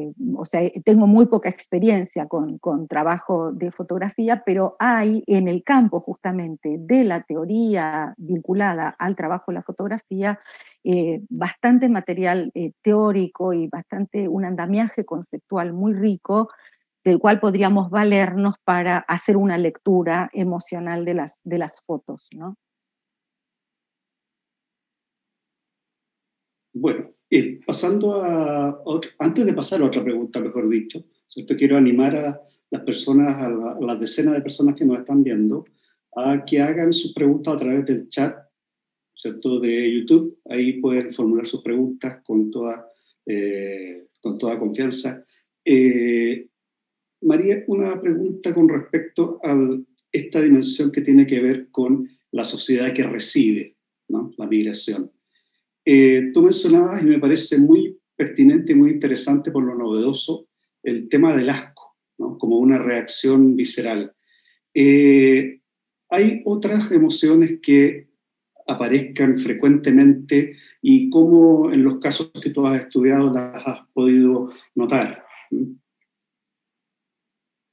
eh, o sea, tengo muy poca experiencia con, trabajo de fotografía, pero hay en el campo justamente de la teoría vinculada al trabajo de la fotografía eh, bastante material eh, teórico y bastante un andamiaje conceptual muy rico del cual podríamos valernos para hacer una lectura emocional de las, de las fotos. ¿no? Bueno, eh, pasando a, antes de pasar a otra pregunta, mejor dicho, quiero animar a las personas, a, las decenas de personas que nos están viendo, a que hagan sus preguntas a través del chat, ¿cierto? De YouTube. Ahí pueden formular sus preguntas con toda, eh, con toda confianza. Eh, María, una pregunta con respecto a esta dimensión que tiene que ver con la sociedad que recibe ¿no? la migración. Eh, tú mencionabas, y me parece muy pertinente y muy interesante por lo novedoso, el tema del asco, como una reacción visceral. Eh, hay otras emociones que aparezcan frecuentemente y cómo en los casos que tú has estudiado las has podido notar.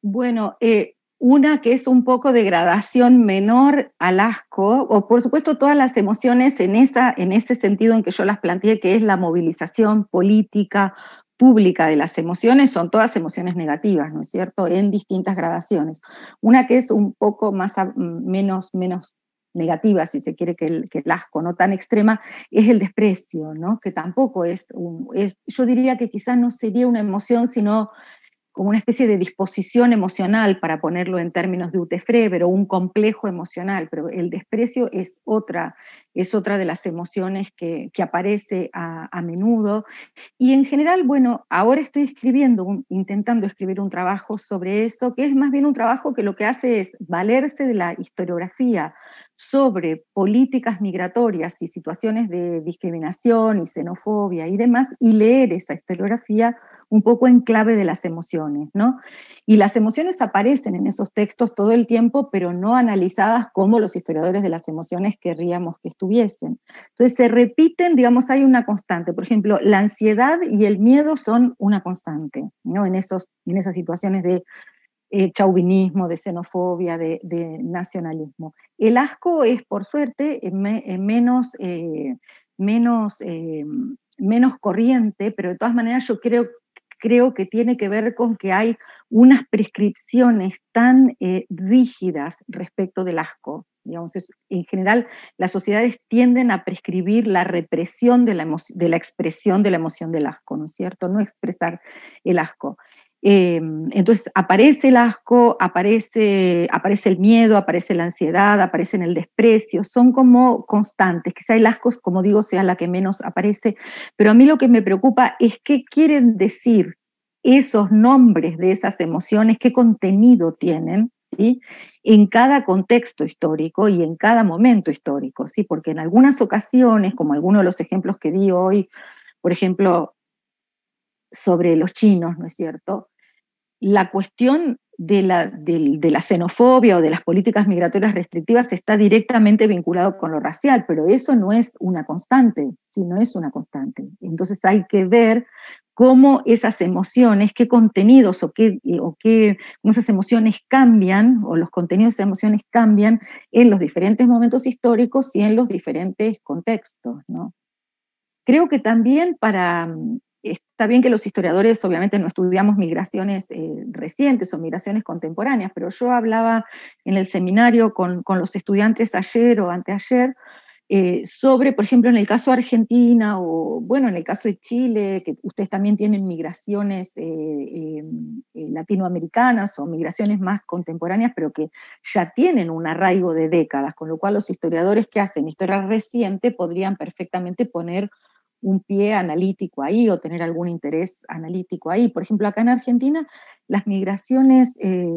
Bueno, eh, una que es un poco de gradación menor al asco, o por supuesto todas las emociones en, esa, en ese sentido en que yo las planteé, que es la movilización política, pública de las emociones, son todas emociones negativas, ¿no es cierto?, en distintas gradaciones. Una que es un poco más, mm, menos, menos negativa, si se quiere, que el, asco, no tan extrema, es el desprecio, ¿no? que tampoco es, un, es, yo diría que quizás no sería una emoción, sino como una especie de disposición emocional, para ponerlo en términos de Utefreber, o un complejo emocional, pero el desprecio es otra, es otra de las emociones que, aparece a, menudo. Y en general, bueno, ahora estoy escribiendo, intentando escribir un trabajo sobre eso, que es más bien un trabajo que lo que hace es valerse de la historiografía sobre políticas migratorias y situaciones de discriminación y xenofobia y demás, y leer esa historiografía un poco en clave de las emociones, ¿no? Y las emociones aparecen en esos textos todo el tiempo, pero no analizadas como los historiadores de las emociones querríamos que estuviesen. Entonces se repiten, digamos, hay una constante. Por ejemplo, la ansiedad y el miedo son una constante, ¿no? En, esos, en esas situaciones de eh, chauvinismo, de xenofobia, de, nacionalismo. El asco es, por suerte, eh, eh, menos, menos, menos corriente, pero de todas maneras yo creo, creo que tiene que ver con que hay unas prescripciones tan rígidas respecto del asco. Digamos, en general, las sociedades tienden a prescribir la represión de la, de la expresión de la emoción del asco, ¿no es cierto? No expresar el asco. Eh, entonces aparece el asco, aparece, aparece el miedo, aparece la ansiedad, aparece el desprecio, son como constantes. Quizá el asco, como digo, sea la que menos aparece, pero a mí lo que me preocupa es qué quieren decir esos nombres de esas emociones, qué contenido tienen. ¿Sí? en cada contexto histórico y en cada momento histórico, ¿sí? porque en algunas ocasiones, como algunos de los ejemplos que di hoy, por ejemplo, sobre los chinos, ¿no es cierto? la cuestión de la, xenofobia o de las políticas migratorias restrictivas está directamente vinculado con lo racial, pero eso no es una constante, si es una constante. Entonces hay que ver cómo esas emociones, qué contenidos o qué, cómo esas emociones cambian, o los contenidos de esas emociones cambian en los diferentes momentos históricos y en los diferentes contextos. Creo que también para Está bien que los historiadores obviamente no estudiamos migraciones eh, recientes o migraciones contemporáneas, pero yo hablaba en el seminario con, los estudiantes ayer o anteayer eh, sobre, por ejemplo, en el caso de Argentina o, bueno, en el caso de Chile, que ustedes también tienen migraciones eh, latinoamericanas o migraciones más contemporáneas, pero que ya tienen un arraigo de décadas, con lo cual los historiadores que hacen historia reciente podrían perfectamente poner un pie analítico ahí o tener algún interés analítico ahí. Por ejemplo, acá en Argentina, las migraciones eh,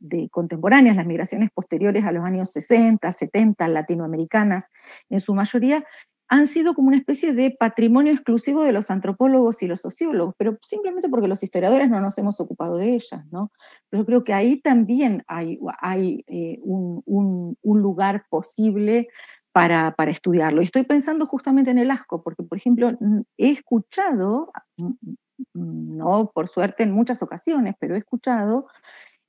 de contemporáneas, las migraciones posteriores a los años 60, 70, latinoamericanas, en su mayoría, han sido como una especie de patrimonio exclusivo de los antropólogos y los sociólogos, pero simplemente porque los historiadores no nos hemos ocupado de ellas, ¿no? Yo creo que ahí también hay, hay eh, un, un, lugar posible para, estudiarlo. Y estoy pensando justamente en el asco, porque, por ejemplo, he escuchado, mm, mm, no por suerte en muchas ocasiones, pero he escuchado,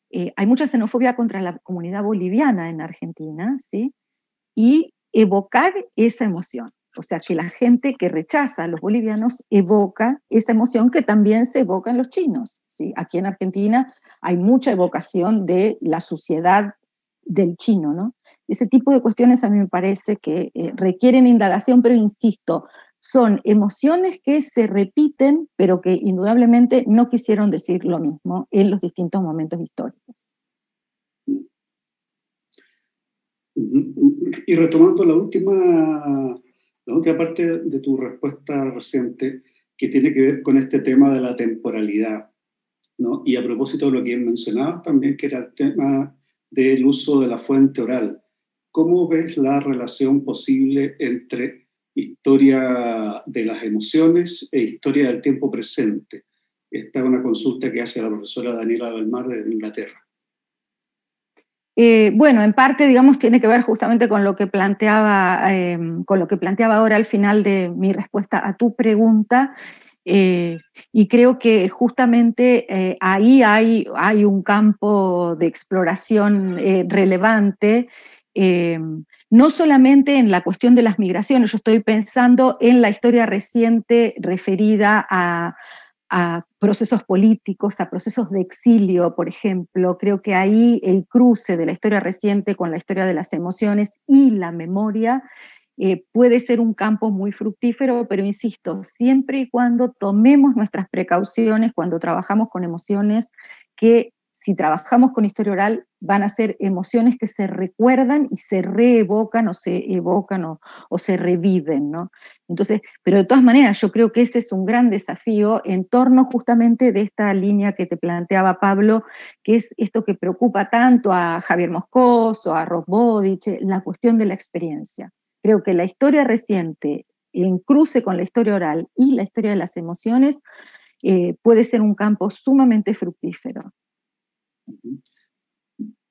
eh, hay mucha xenofobia contra la comunidad boliviana en Argentina, ¿sí? Y evocar esa emoción. O sea, que la gente que rechaza a los bolivianos evoca esa emoción que también se evoca en los chinos. ¿sí? Aquí en Argentina hay mucha evocación de la suciedad del chino, ¿no? Ese tipo de cuestiones a mí me parece que eh, requieren indagación, pero insisto, son emociones que se repiten, pero que indudablemente no quisieron decir lo mismo en los distintos momentos históricos. Y retomando la última, parte de tu respuesta reciente, que tiene que ver con este tema de la temporalidad, ¿no? y a propósito de lo que mencionabas también, que era el tema del uso de la fuente oral. ¿Cómo ves la relación posible entre historia de las emociones e historia del tiempo presente? Esta es una consulta que hace la profesora Daniela Belmar de Inglaterra. Eh, bueno, en parte, digamos, tiene que ver justamente con lo que planteaba, eh, con lo que planteaba ahora al final de mi respuesta a tu pregunta. Eh, y creo que justamente ahí hay, hay, un campo de exploración relevante eh, no solamente en la cuestión de las migraciones, yo estoy pensando en la historia reciente referida a, procesos políticos, a procesos de exilio, por ejemplo. Creo que ahí el cruce de la historia reciente con la historia de las emociones y la memoria eh, puede ser un campo muy fructífero, pero insisto, siempre y cuando tomemos nuestras precauciones, cuando trabajamos con emociones que si trabajamos con historia oral, van a ser emociones que se recuerdan y se reevocan o se evocan o, se reviven, Entonces, pero de todas maneras, yo creo que ese es un gran desafío en torno justamente de esta línea que te planteaba Pablo, que es esto que preocupa tanto a Javier Moscoso, a Rob la cuestión de la experiencia. Creo que la historia reciente, en cruce con la historia oral y la historia de las emociones, eh, puede ser un campo sumamente fructífero.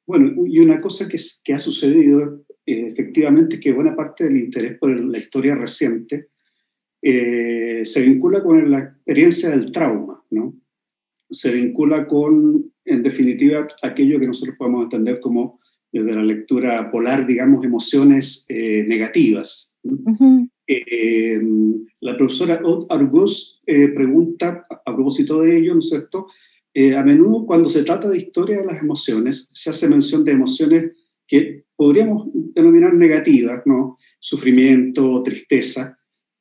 Bueno, y una cosa que, ha sucedido eh, efectivamente que buena parte del interés por la historia reciente eh, se vincula con la experiencia del trauma, ¿no? Se vincula con, en definitiva, aquello que nosotros podemos entender como, desde la lectura polar, digamos, emociones eh, negativas. la profesora Argus pregunta, a propósito de ello, ¿no es cierto?, eh, a menudo cuando se trata de historia de las emociones, se hace mención de emociones que podríamos denominar negativas, ¿no? Sufrimiento, tristeza.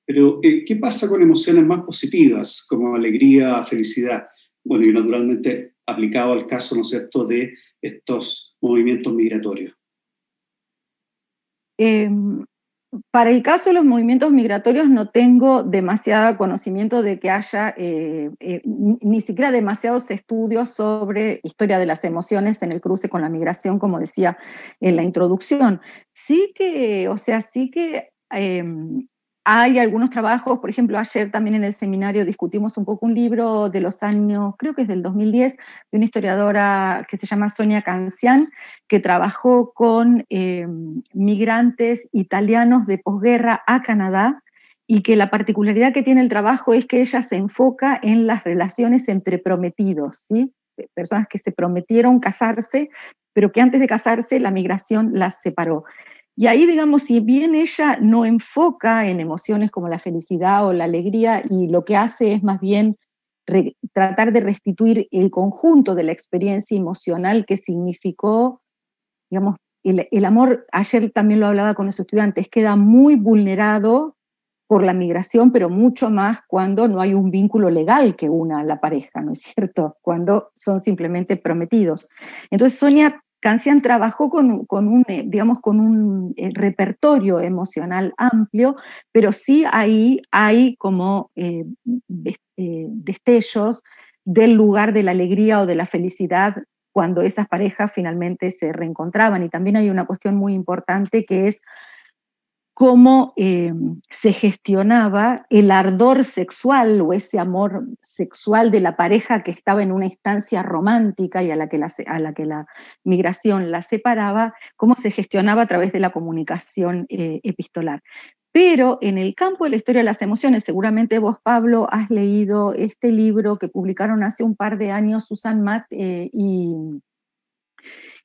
Pero, eh, ¿qué pasa con emociones más positivas, como alegría, felicidad? Bueno, y naturalmente aplicado al caso, ¿no es cierto?, de estos movimientos migratorios. Eh, para el caso de los movimientos migratorios no tengo demasiado conocimiento de que haya eh, eh, ni siquiera demasiados estudios sobre historia de las emociones en el cruce con la migración, como decía en la introducción. Sí que, o sea, sí que em, hay algunos trabajos, por ejemplo, ayer también en el seminario discutimos un poco un libro de los años, creo que es del 2010, de una historiadora que se llama Sonia Cancian, que trabajó con eh, migrantes italianos de posguerra a Canadá y que la particularidad que tiene el trabajo es que ella se enfoca en las relaciones entre prometidos, ¿sí? Eh, personas que se prometieron casarse, pero que antes de casarse la migración las separó. Y ahí, digamos, si bien ella no enfoca en emociones como la felicidad o la alegría y lo que hace es más bien tratar de restituir el conjunto de la experiencia emocional que significó, digamos, el, el amor, ayer también lo hablaba con los estudiantes, queda muy vulnerado por la migración, pero mucho más cuando no hay un vínculo legal que una a la pareja, ¿no es cierto? Cuando son simplemente prometidos. Entonces Sonia Cancian trabajó con, un, eh, digamos, con un eh, repertorio emocional amplio, pero sí ahí hay como eh, destellos del lugar de la alegría o de la felicidad cuando esas parejas finalmente se reencontraban. Y también hay una cuestión muy importante que es cómo em, se gestionaba el ardor sexual o ese amor sexual de la pareja que estaba en una instancia romántica y a la que la, migración la separaba, cómo se gestionaba a través de la comunicación eh, epistolar. Pero en el campo de la historia de las emociones, seguramente vos, Pablo, has leído este libro que publicaron hace un par de años Susan Matt eh, y,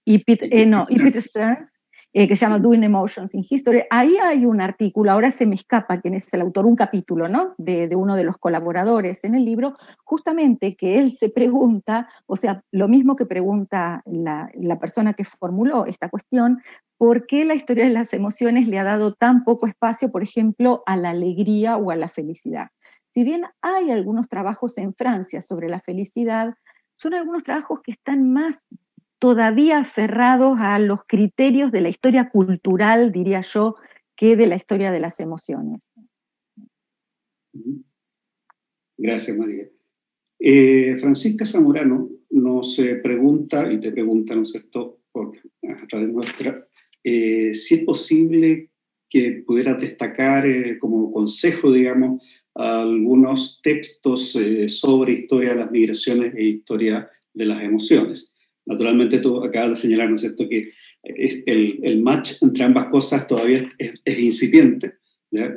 y, eh, y Peter Stearns, eh, que se llama Doing Emotions in History. Ahí hay un artículo, ahora se me escapa quién es el autor, un capítulo ¿no? de, uno de los colaboradores en el libro, justamente que él se pregunta, o sea, lo mismo que pregunta la, la persona que formuló esta cuestión, ¿por qué la historia de las emociones le ha dado tan poco espacio, por ejemplo, a la alegría o a la felicidad? Si bien hay algunos trabajos en Francia sobre la felicidad, son algunos trabajos que están más todavía aferrados a los criterios de la historia cultural, diría yo, que de la historia de las emociones. Gracias, María. Eh, Francisca Zamorano nos eh, pregunta, y te pregunta, ¿no es cierto?, Por, a través nuestra, eh, si es posible que pudieras destacar como consejo, digamos, algunos textos sobre historia de las migraciones e historia de las emociones. Naturalmente tú acabas de señalarnos esto que el, el match entre ambas cosas todavía es, incipiente,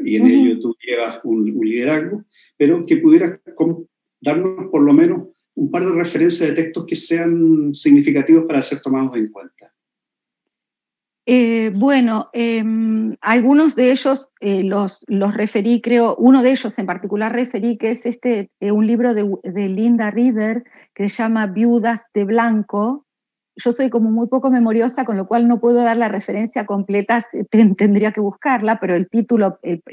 y en ello tú llevas un, un, liderazgo, pero que pudieras darnos por lo menos un par de referencias de textos que sean significativos para ser tomados en cuenta. Eh, bueno, em, algunos de ellos eh, los, referí, creo, uno de ellos en particular referí, que es este, eh, un libro de, Linda Reeder que se llama Viudas de Blanco. Yo soy como muy poco memoriosa, con lo cual no puedo dar la referencia completa, tendría que buscarla, pero el título, el,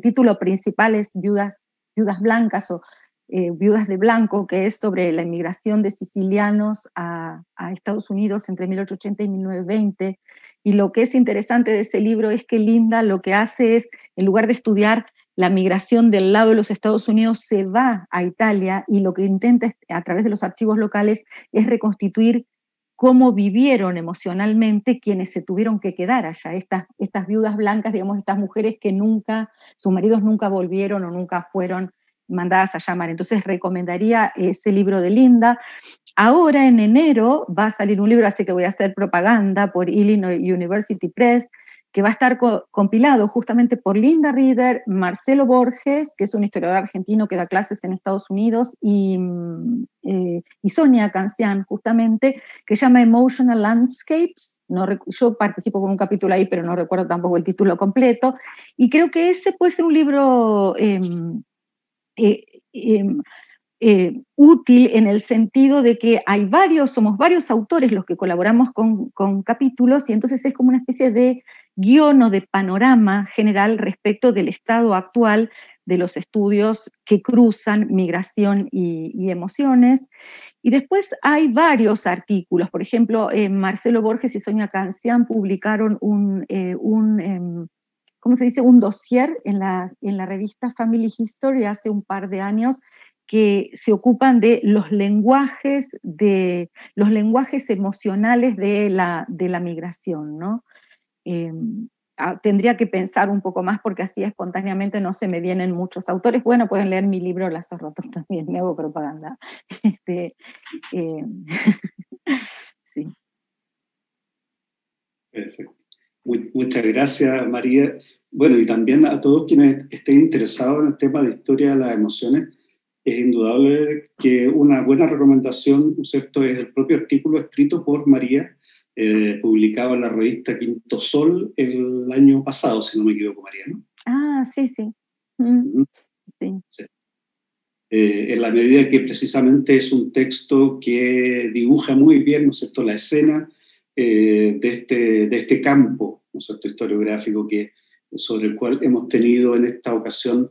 título principal es Viudas, Viudas Blancas o Viudas de Blanco, que es sobre la inmigración de sicilianos a, a Estados Unidos entre 1880 y 1920 y lo que es interesante de ese libro es que Linda lo que hace es, en lugar de estudiar la migración del lado de los Estados Unidos, se va a Italia y lo que intenta a través de los archivos locales es reconstituir cómo vivieron emocionalmente quienes se tuvieron que quedar allá, estas, estas viudas blancas, digamos, estas mujeres que nunca, sus maridos nunca volvieron o nunca fueron mandadas a llamar. Entonces recomendaría ese libro de Linda. Ahora en enero va a salir un libro, así que voy a hacer propaganda por Illinois University Press, que va a estar compilado justamente por Linda Reader, Marcelo Borges, que es un historiador argentino que da clases en Estados Unidos, y, mm, eh, Sonia Cancian, justamente, que llama Emotional Landscapes. No yo participo con un capítulo ahí, pero no recuerdo tampoco el título completo. Y creo que ese puede ser un libro... Em, eh, em, eh, útil en el sentido de que hay varios, somos varios autores los que colaboramos con, capítulos y entonces es como una especie de guión o de panorama general respecto del estado actual de los estudios que cruzan migración y, emociones. Y después hay varios artículos, por ejemplo, eh, Marcelo Borges y Sonia Cancian publicaron un, eh, em, ¿cómo se dice?, un dossier en la, en la revista Family History hace un par de años que se ocupan de los lenguajes, de, los lenguajes emocionales de la, migración. ¿no? Eh, ah, tendría que pensar un poco más porque así espontáneamente no se me vienen muchos autores. Bueno, pueden leer mi libro Las rotos también, me hago propaganda. Este, eh, sí. Perfecto. Muchas gracias, María. Bueno, y también a todos quienes estén interesados en el tema de historia de las emociones, es indudable que una buena recomendación, es el propio artículo escrito por María, eh, publicado en la revista Quinto Sol el año pasado, si no me equivoco, María, Ah, sí, sí. Mm. Eh, en la medida que precisamente es un texto que dibuja muy bien, ¿no es cierto?, la escena eh, de, este, de este campo, ¿no cierto?, historiográfico que, sobre el cual hemos tenido en esta ocasión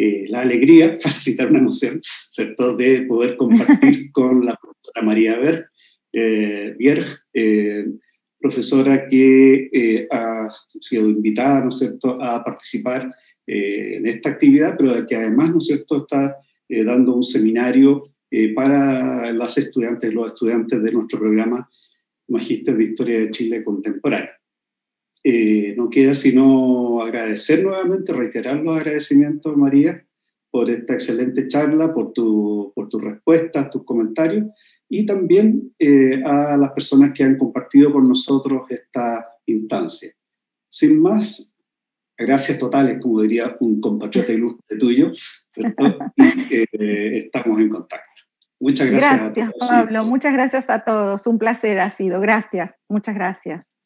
eh, la alegría, para citar una noción, de poder compartir con la profesora María Ver, eh, eh, profesora que ha sido invitada ¿no cierto? a participar en esta actividad, pero que además ¿no cierto? está dando un seminario para las estudiantes, los estudiantes de nuestro programa magister de Historia de Chile Contemporánea. Eh, no queda sino agradecer nuevamente, reiterar los agradecimientos, María, por esta excelente charla, por, tu, por tus respuestas, tus comentarios y también eh, a las personas que han compartido con nosotros esta instancia. Sin más, gracias totales, como diría un compatriota ilustre tuyo, eh, estamos en contacto. Muchas gracias. Pablo. Muchas gracias a todos. Un placer ha sido. Gracias. Muchas gracias.